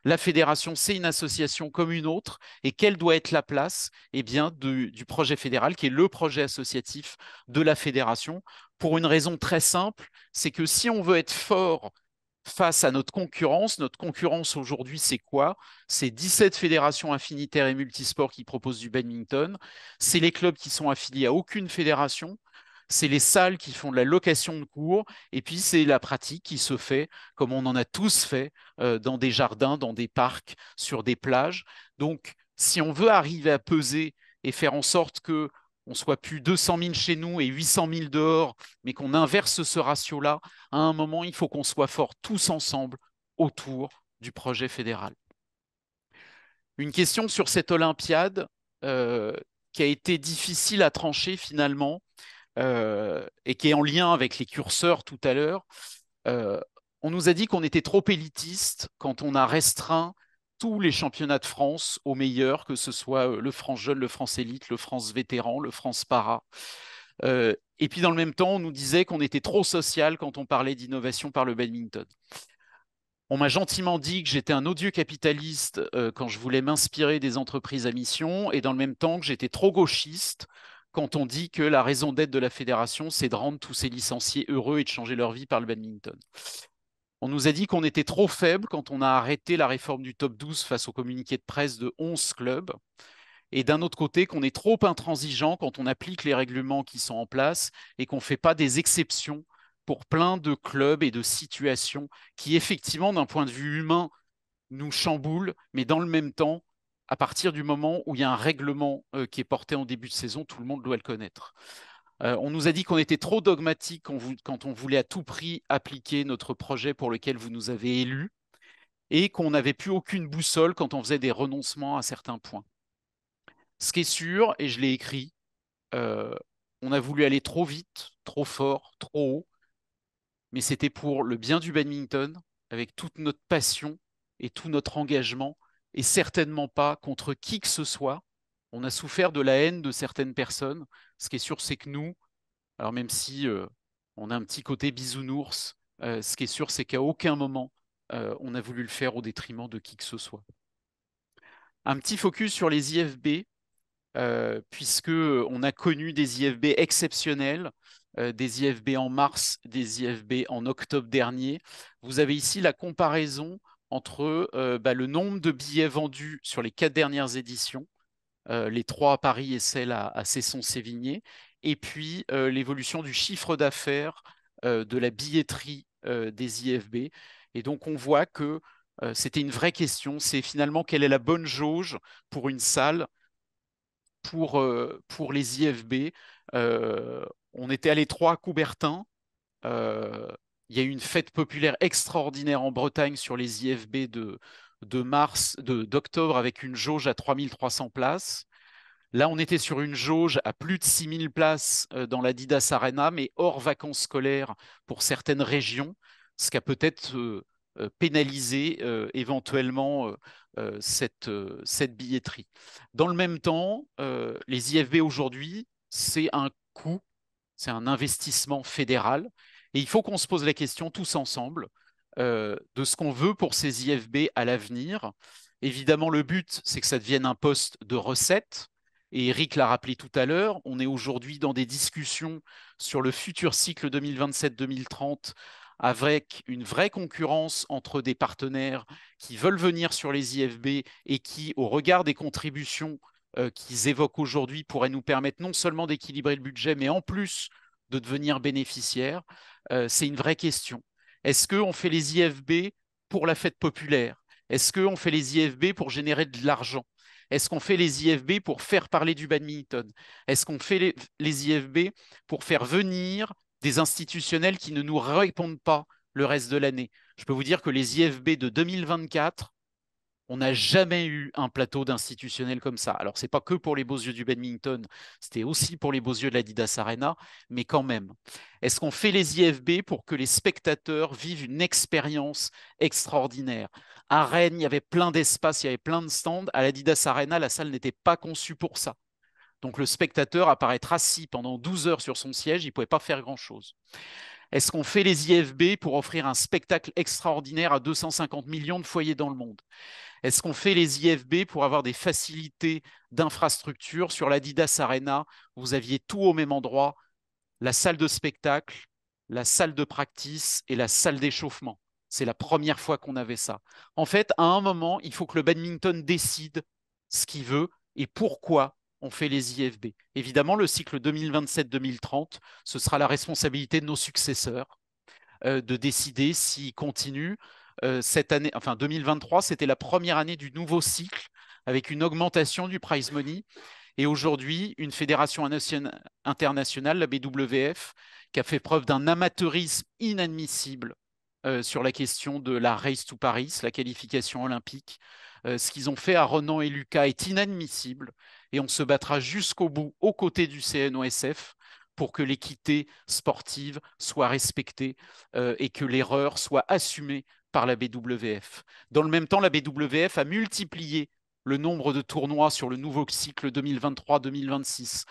La fédération, c'est une association comme une autre. Et quelle doit être la place eh bien, du projet fédéral, qui est le projet associatif de la fédération, pour une raison très simple, c'est que si on veut être fort face à notre concurrence. Notre concurrence aujourd'hui, c'est quoi C'est 17 fédérations infinitaires et multisports qui proposent du badminton. C'est les clubs qui sont affiliés à aucune fédération. C'est les salles qui font de la location de cours. Et puis, c'est la pratique qui se fait, comme on en a tous fait, euh, dans des jardins, dans des parcs, sur des plages. Donc, si on veut arriver à peser et faire en sorte que on soit plus 200 000 chez nous et 800 000 dehors, mais qu'on inverse ce ratio-là, à un moment, il faut qu'on soit fort tous ensemble autour du projet fédéral. Une question sur cette Olympiade euh, qui a été difficile à trancher finalement euh, et qui est en lien avec les curseurs tout à l'heure. Euh, on nous a dit qu'on était trop élitiste quand on a restreint tous les championnats de France au meilleur, que ce soit euh, le France jeune, le France élite, le France vétéran, le France para. Euh, et puis dans le même temps, on nous disait qu'on était trop social quand on parlait d'innovation par le badminton. On m'a gentiment dit que j'étais un odieux capitaliste euh, quand je voulais m'inspirer des entreprises à mission, et dans le même temps que j'étais trop gauchiste quand on dit que la raison d'être de la fédération, c'est de rendre tous ces licenciés heureux et de changer leur vie par le badminton. On nous a dit qu'on était trop faible quand on a arrêté la réforme du top 12 face au communiqué de presse de 11 clubs. Et d'un autre côté, qu'on est trop intransigeant quand on applique les règlements qui sont en place et qu'on ne fait pas des exceptions pour plein de clubs et de situations qui, effectivement, d'un point de vue humain, nous chamboulent, mais dans le même temps, à partir du moment où il y a un règlement euh, qui est porté en début de saison, tout le monde doit le connaître. Euh, on nous a dit qu'on était trop dogmatique quand, on voulait à tout prix appliquer notre projet pour lequel vous nous avez élus et qu'on n'avait plus aucune boussole quand on faisait des renoncements à certains points. Ce qui est sûr, et je l'ai écrit, euh, on a voulu aller trop vite, trop fort, trop haut, mais c'était pour le bien du badminton, avec toute notre passion et tout notre engagement, et certainement pas contre qui que ce soit, on a souffert de la haine de certaines personnes. Ce qui est sûr, c'est que nous, alors même si euh, on a un petit côté bisounours, euh, ce qui est sûr, c'est qu'à aucun moment, euh, on a voulu le faire au détriment de qui que ce soit. Un petit focus sur les IFB, puisque on a connu des IFB exceptionnels, des IFB en mars, des IFB en octobre dernier. Vous avez ici la comparaison entre bah, le nombre de billets vendus sur les quatre dernières éditions euh, les trois à Paris et celle à, à Cesson-Sévigné, et puis euh, l'évolution du chiffre d'affaires euh, de la billetterie des IFB. Et donc on voit que c'était une vraie question, c'est finalement quelle est la bonne jauge pour une salle pour, pour les IFB. on était à l'étroit à Coubertin. il y a eu une fête populaire extraordinaire en Bretagne sur les IFB de, de mars, d'octobre avec une jauge à 3300 places. Là, on était sur une jauge à plus de 6000 places euh, dans la Didas Arena, mais hors vacances scolaires pour certaines régions, ce qui a peut-être euh, euh, pénalisé éventuellement cette, cette, billetterie. Dans le même temps, les IFB aujourd'hui, c'est un coût, c'est un investissement fédéral, et il faut qu'on se pose la question tous ensemble euh, de ce qu'on veut pour ces IFB à l'avenir. Évidemment, le but, c'est que ça devienne un poste de recette. Et Eric l'a rappelé tout à l'heure, on est aujourd'hui dans des discussions sur le futur cycle 2027-2030 avec une vraie concurrence entre des partenaires qui veulent venir sur les IFB et qui, au regard des contributions euh, qu'ils évoquent aujourd'hui, pourraient nous permettre non seulement d'équilibrer le budget, mais en plus de devenir bénéficiaires, euh, c'est une vraie question. Est-ce qu'on fait les IFB pour la fête populaire Est-ce qu'on fait les IFB pour générer de l'argent Est-ce qu'on fait les IFB pour faire parler du badminton Est-ce qu'on fait les, les IFB pour faire venir des institutionnels qui ne nous répondent pas le reste de l'année Je peux vous dire que les IFB de 2024 on n'a jamais eu un plateau d'institutionnel comme ça. Alors, c'est pas que pour les beaux yeux du badminton, c'était aussi pour les beaux yeux de l'Adidas Arena, mais quand même. Est-ce qu'on fait les IFB pour que les spectateurs vivent une expérience extraordinaire À Rennes, il y avait plein d'espace, il y avait plein de stands. À l'Adidas Arena, la salle n'était pas conçue pour ça. Donc le spectateur apparaître assis pendant 12 heures sur son siège, il ne pouvait pas faire grand-chose. Est-ce qu'on fait les IFB pour offrir un spectacle extraordinaire à 250 millions de foyers dans le monde Est-ce qu'on fait les IFB pour avoir des facilités d'infrastructure Sur l'Adidas Arena, vous aviez tout au même endroit, la salle de spectacle, la salle de practice et la salle d'échauffement. C'est la première fois qu'on avait ça. En fait, à un moment, il faut que le badminton décide ce qu'il veut et pourquoi on fait les IFB. Évidemment, le cycle 2027-2030, ce sera la responsabilité de nos successeurs euh, de décider s'ils continuent. Euh, cette année, enfin 2023, c'était la première année du nouveau cycle avec une augmentation du prize money. Et aujourd'hui, une fédération internationale, la BWF, qui a fait preuve d'un amateurisme inadmissible euh, sur la question de la race to Paris, la qualification olympique. ce qu'ils ont fait à Renan et Lucas est inadmissible et on se battra jusqu'au bout aux côtés du CNOSF pour que l'équité sportive soit respectée euh, et que l'erreur soit assumée par la BWF. Dans le même temps, la BWF a multiplié le nombre de tournois sur le nouveau cycle 2023-2026,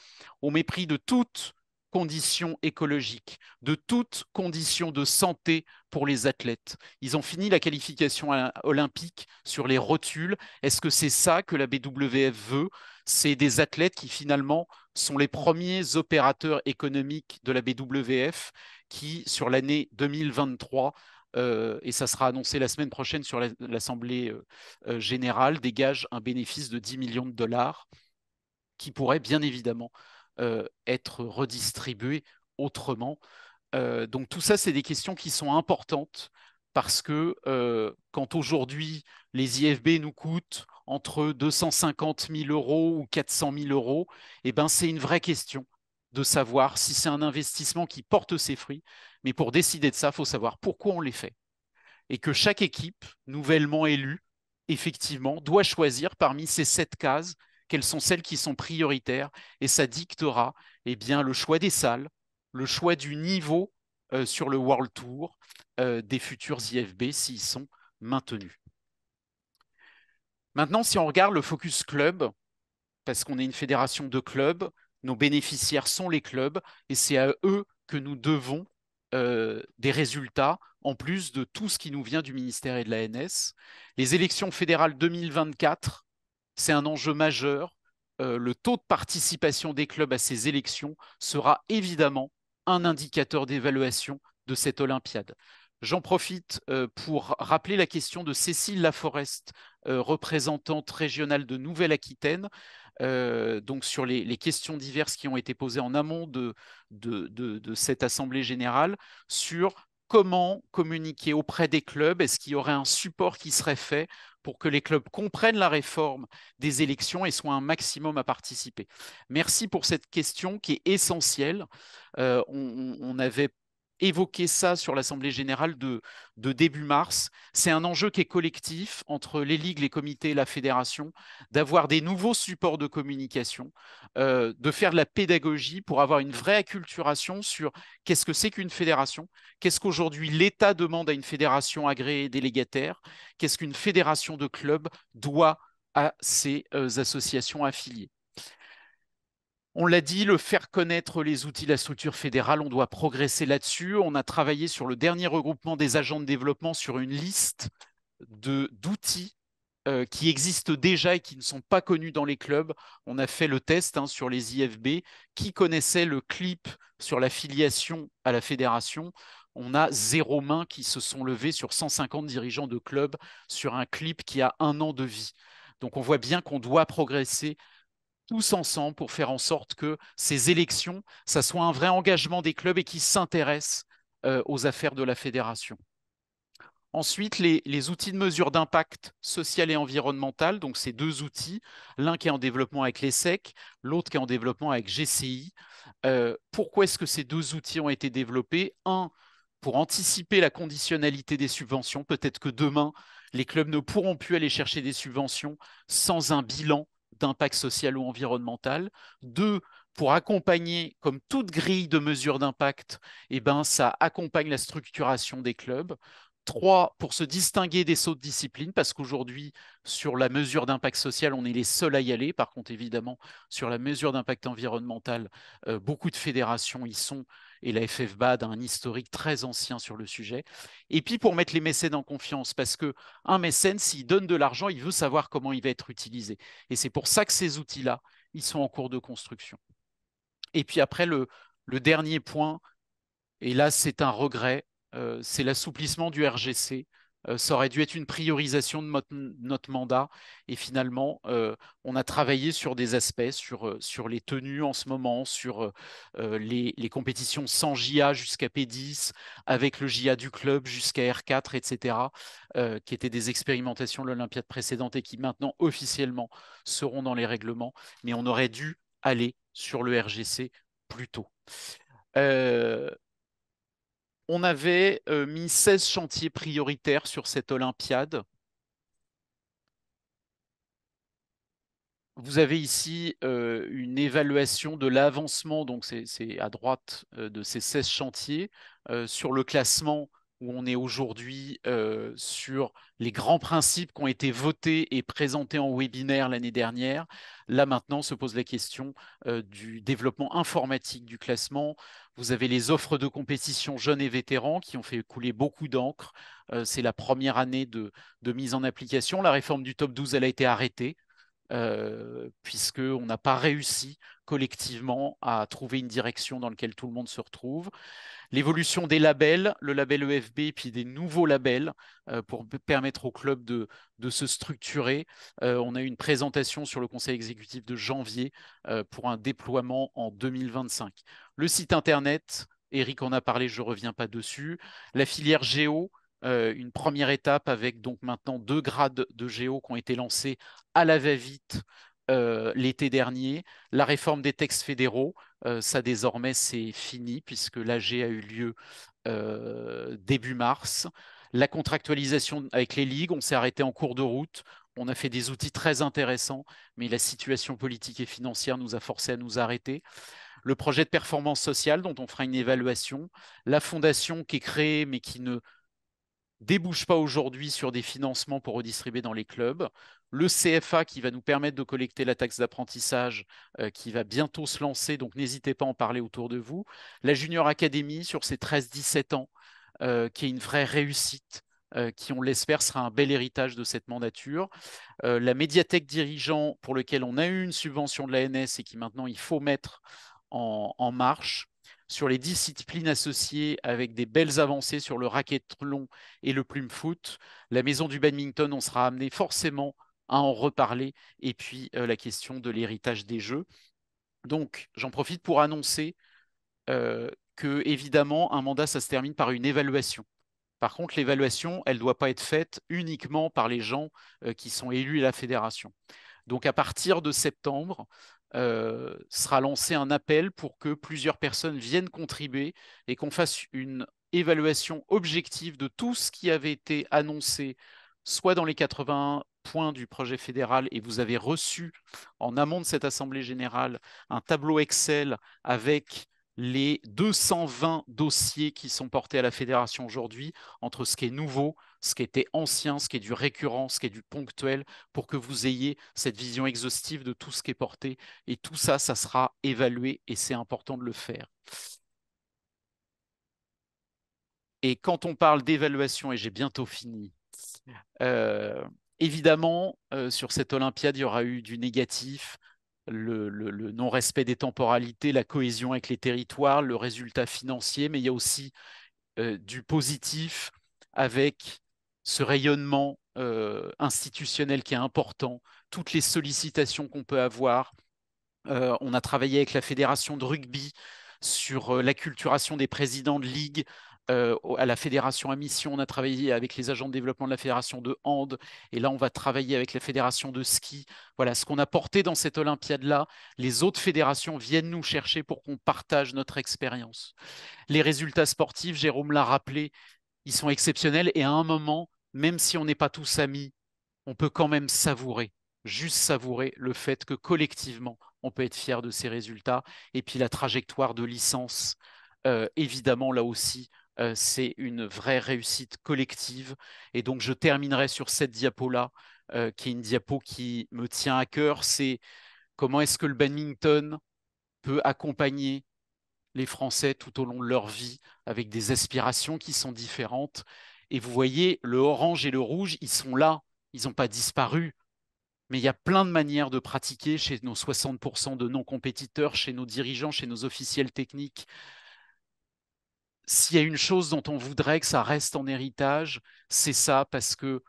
au mépris de toutes conditions écologiques, de toutes conditions de santé pour les athlètes. Ils ont fini la qualification olympique sur les rotules. Est-ce que c'est ça que la BWF veut c'est des athlètes qui finalement sont les premiers opérateurs économiques de la BWF qui, sur l'année 2023, euh, et ça sera annoncé la semaine prochaine sur l'Assemblée euh, euh, générale, dégagent un bénéfice de 10 millions de dollars qui pourrait bien évidemment être redistribué autrement. donc tout ça, c'est des questions qui sont importantes parce que quand aujourd'hui les IFB nous coûtent entre 250 000 euros ou 400 000 euros, eh ben, c'est une vraie question de savoir si c'est un investissement qui porte ses fruits. Mais pour décider de ça, il faut savoir pourquoi on les fait. Et que chaque équipe, nouvellement élue, effectivement, doit choisir parmi ces sept cases quelles sont celles qui sont prioritaires. Et ça dictera eh bien, le choix des salles, le choix du niveau euh, sur le World Tour euh, des futurs IFB s'ils sont maintenus. Maintenant, si on regarde le Focus Club, parce qu'on est une fédération de clubs, nos bénéficiaires sont les clubs, et c'est à eux que nous devons euh, des résultats, en plus de tout ce qui nous vient du ministère et de l'ANS. Les élections fédérales 2024, c'est un enjeu majeur. Euh, le taux de participation des clubs à ces élections sera évidemment un indicateur d'évaluation de cette Olympiade. J'en profite euh, pour rappeler la question de Cécile Laforest, euh, représentante régionale de Nouvelle-Aquitaine, euh, donc sur les, questions diverses qui ont été posées en amont de, cette Assemblée générale, sur comment communiquer auprès des clubs, est-ce qu'il y aurait un support qui serait fait pour que les clubs comprennent la réforme des élections et soient un maximum à participer. Merci pour cette question qui est essentielle. on, on, avait Évoquer ça sur l'Assemblée générale de, début mars. C'est un enjeu qui est collectif entre les ligues, les comités la fédération, d'avoir des nouveaux supports de communication, euh, de faire de la pédagogie pour avoir une vraie acculturation sur qu'est-ce que c'est qu'une fédération, qu'est-ce qu'aujourd'hui l'État demande à une fédération agréée délégataire, qu'est-ce qu'une fédération de clubs doit à ses euh, associations affiliées. On l'a dit, le faire connaître les outils de la structure fédérale, on doit progresser là-dessus. On a travaillé sur le dernier regroupement des agents de développement sur une liste d'outils euh, qui existent déjà et qui ne sont pas connus dans les clubs. On a fait le test hein, sur les IFB. Qui connaissait le clip sur la filiation à la fédération on a zéro main qui se sont levés sur 150 dirigeants de clubs sur un clip qui a un an de vie. Donc on voit bien qu'on doit progresser tous ensemble pour faire en sorte que ces élections, ça soit un vrai engagement des clubs et qu'ils s'intéressent euh, aux affaires de la fédération. Ensuite, les, outils de mesure d'impact social et environnemental, donc ces deux outils, l'un qui est en développement avec l'ESSEC, l'autre qui est en développement avec GCI. Euh, pourquoi est-ce que ces deux outils ont été développés Un, pour anticiper la conditionnalité des subventions. Peut-être que demain, les clubs ne pourront plus aller chercher des subventions sans un bilan d'impact social ou environnemental. Deux, pour accompagner, comme toute grille de mesures d'impact, et eh ben, ça accompagne la structuration des clubs trois pour se distinguer des sauts de discipline, parce qu'aujourd'hui, sur la mesure d'impact social, on est les seuls à y aller. Par contre, évidemment, sur la mesure d'impact environnemental, euh, beaucoup de fédérations y sont, et la FFBAD a un historique très ancien sur le sujet. Et puis, pour mettre les mécènes en confiance, parce qu'un mécène, s'il donne de l'argent, il veut savoir comment il va être utilisé. Et c'est pour ça que ces outils-là, ils sont en cours de construction. Et puis après, le, le dernier point, et là, c'est un regret, euh, c'est l'assouplissement du RGC. Euh, ça aurait dû être une priorisation de notre, mandat. Et finalement, euh, on a travaillé sur des aspects, sur, les tenues en ce moment, sur les, compétitions sans JA jusqu'à P10, avec le JA du club jusqu'à R4, etc., qui étaient des expérimentations de l'Olympiade précédente et qui maintenant officiellement seront dans les règlements. Mais on aurait dû aller sur le RGC plus tôt on avait euh, mis 16 chantiers prioritaires sur cette Olympiade. Vous avez ici euh, une évaluation de l'avancement, donc c'est à droite euh, de ces 16 chantiers, sur le classement où on est aujourd'hui euh, sur les grands principes qui ont été votés et présentés en webinaire l'année dernière. Là maintenant se pose la question euh, du développement informatique du classement. Vous avez les offres de compétition jeunes et vétérans qui ont fait couler beaucoup d'encre. Euh, c'est la première année de, de, mise en application. La réforme du top 12, elle a été arrêtée. Euh, puisque puisqu'on n'a pas réussi collectivement à trouver une direction dans laquelle tout le monde se retrouve. L'évolution des labels, le label EFB et puis des nouveaux labels euh, pour permettre au club de, de se structurer. Euh, on a eu une présentation sur le conseil exécutif de janvier pour un déploiement en 2025. Le site internet, Eric en a parlé, je ne reviens pas dessus. La filière géo, euh, une première étape avec donc maintenant deux grades de géo qui ont été lancés à la va-vite euh, l'été dernier. La réforme des textes fédéraux, euh, ça désormais c'est fini puisque l'AG a eu lieu début mars. La contractualisation avec les ligues, on s'est arrêté en cours de route. On a fait des outils très intéressants, mais la situation politique et financière nous a forcé à nous arrêter le projet de performance sociale dont on fera une évaluation, la fondation qui est créée mais qui ne débouche pas aujourd'hui sur des financements pour redistribuer dans les clubs. Le CFA qui va nous permettre de collecter la taxe d'apprentissage euh, qui va bientôt se lancer, donc n'hésitez pas à en parler autour de vous. La Junior Academy sur ses 13-17 ans, euh, qui est une vraie réussite, euh, qui on l'espère sera un bel héritage de cette mandature. la médiathèque dirigeant pour laquelle on a eu une subvention de l'ANS et qui maintenant il faut mettre en marche sur les disciplines associées avec des belles avancées sur le long et le plume foot. La maison du badminton, on sera amené forcément à en reparler. Et puis euh, la question de l'héritage des jeux. Donc, j'en profite pour annoncer euh, que, évidemment, un mandat, ça se termine par une évaluation. Par contre, l'évaluation, elle ne doit pas être faite uniquement par les gens euh, qui sont élus à la fédération. Donc, à partir de septembre, euh, sera lancé un appel pour que plusieurs personnes viennent contribuer et qu'on fasse une évaluation objective de tout ce qui avait été annoncé, soit dans les 80 points du projet fédéral, et vous avez reçu en amont de cette Assemblée générale un tableau Excel avec les 220 dossiers qui sont portés à la fédération aujourd'hui, entre ce qui est nouveau, ce qui était ancien, ce qui est du récurrent, ce qui est du ponctuel, pour que vous ayez cette vision exhaustive de tout ce qui est porté. Et tout ça, ça sera évalué et c'est important de le faire. Et quand on parle d'évaluation, et j'ai bientôt fini, euh, évidemment, euh, sur cette Olympiade, il y aura eu du négatif, le, non-respect des temporalités, la cohésion avec les territoires, le résultat financier, mais il y a aussi euh, du positif avec ce rayonnement euh, institutionnel qui est important, toutes les sollicitations qu'on peut avoir. Euh, on a travaillé avec la Fédération de rugby sur l'acculturation des présidents de ligue, euh, à la fédération à mission. On a travaillé avec les agents de développement de la fédération de hand. Et là, on va travailler avec la fédération de ski. Voilà, ce qu'on a porté dans cette Olympiade-là, les autres fédérations viennent nous chercher pour qu'on partage notre expérience. Les résultats sportifs, Jérôme l'a rappelé, ils sont exceptionnels. Et à un moment, même si on n'est pas tous amis, on peut quand même savourer, juste savourer le fait que collectivement, on peut être fier de ces résultats. Et puis la trajectoire de licence, euh, évidemment, là aussi, euh, c'est une vraie réussite collective. Et donc, je terminerai sur cette diapo-là, euh, qui est une diapo qui me tient à cœur. C'est comment est-ce que le badminton peut accompagner les Français tout au long de leur vie avec des aspirations qui sont différentes. Et vous voyez, le orange et le rouge, ils sont là, ils n'ont pas disparu. Mais il y a plein de manières de pratiquer chez nos 60% de non-compétiteurs, chez nos dirigeants, chez nos officiels techniques s'il y a une chose dont on voudrait que ça reste en héritage, c'est ça, parce que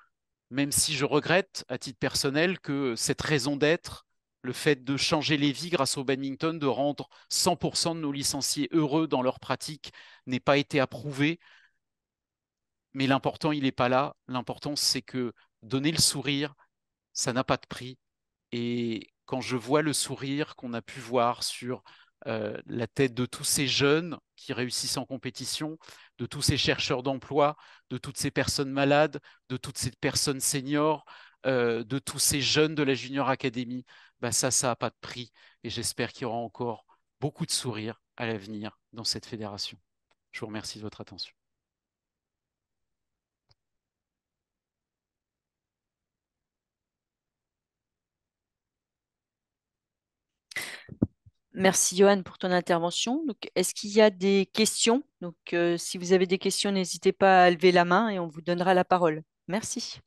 même si je regrette, à titre personnel, que cette raison d'être, le fait de changer les vies grâce au Bennington, de rendre 100% de nos licenciés heureux dans leur pratique, n'ait pas été approuvé. Mais l'important, il n'est pas là. L'important, c'est que donner le sourire, ça n'a pas de prix. Et quand je vois le sourire qu'on a pu voir sur euh, la tête de tous ces jeunes qui réussissent en compétition, de tous ces chercheurs d'emploi, de toutes ces personnes malades, de toutes ces personnes seniors, euh, de tous ces jeunes de la Junior Academy, bah ça, ça n'a pas de prix. Et j'espère qu'il y aura encore beaucoup de sourires à l'avenir dans cette fédération. Je vous remercie de votre attention. Merci Johan pour ton intervention. est-ce qu'il y a des questions Donc, euh, si vous avez des questions, n'hésitez pas à lever la main et on vous donnera la parole. Merci.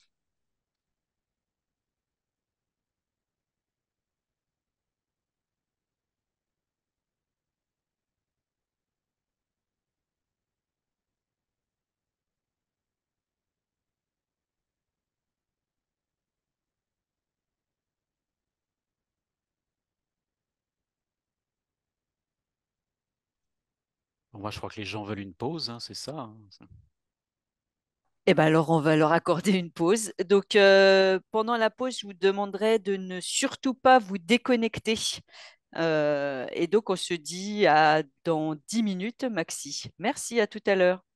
moi, je crois que les gens veulent une pause, hein, c'est ça. Hein, eh bien alors, on va leur accorder une pause. Donc, euh, pendant la pause, je vous demanderai de ne surtout pas vous déconnecter. Euh, et donc, on se dit à dans 10 minutes, Maxi. Merci, à tout à l'heure.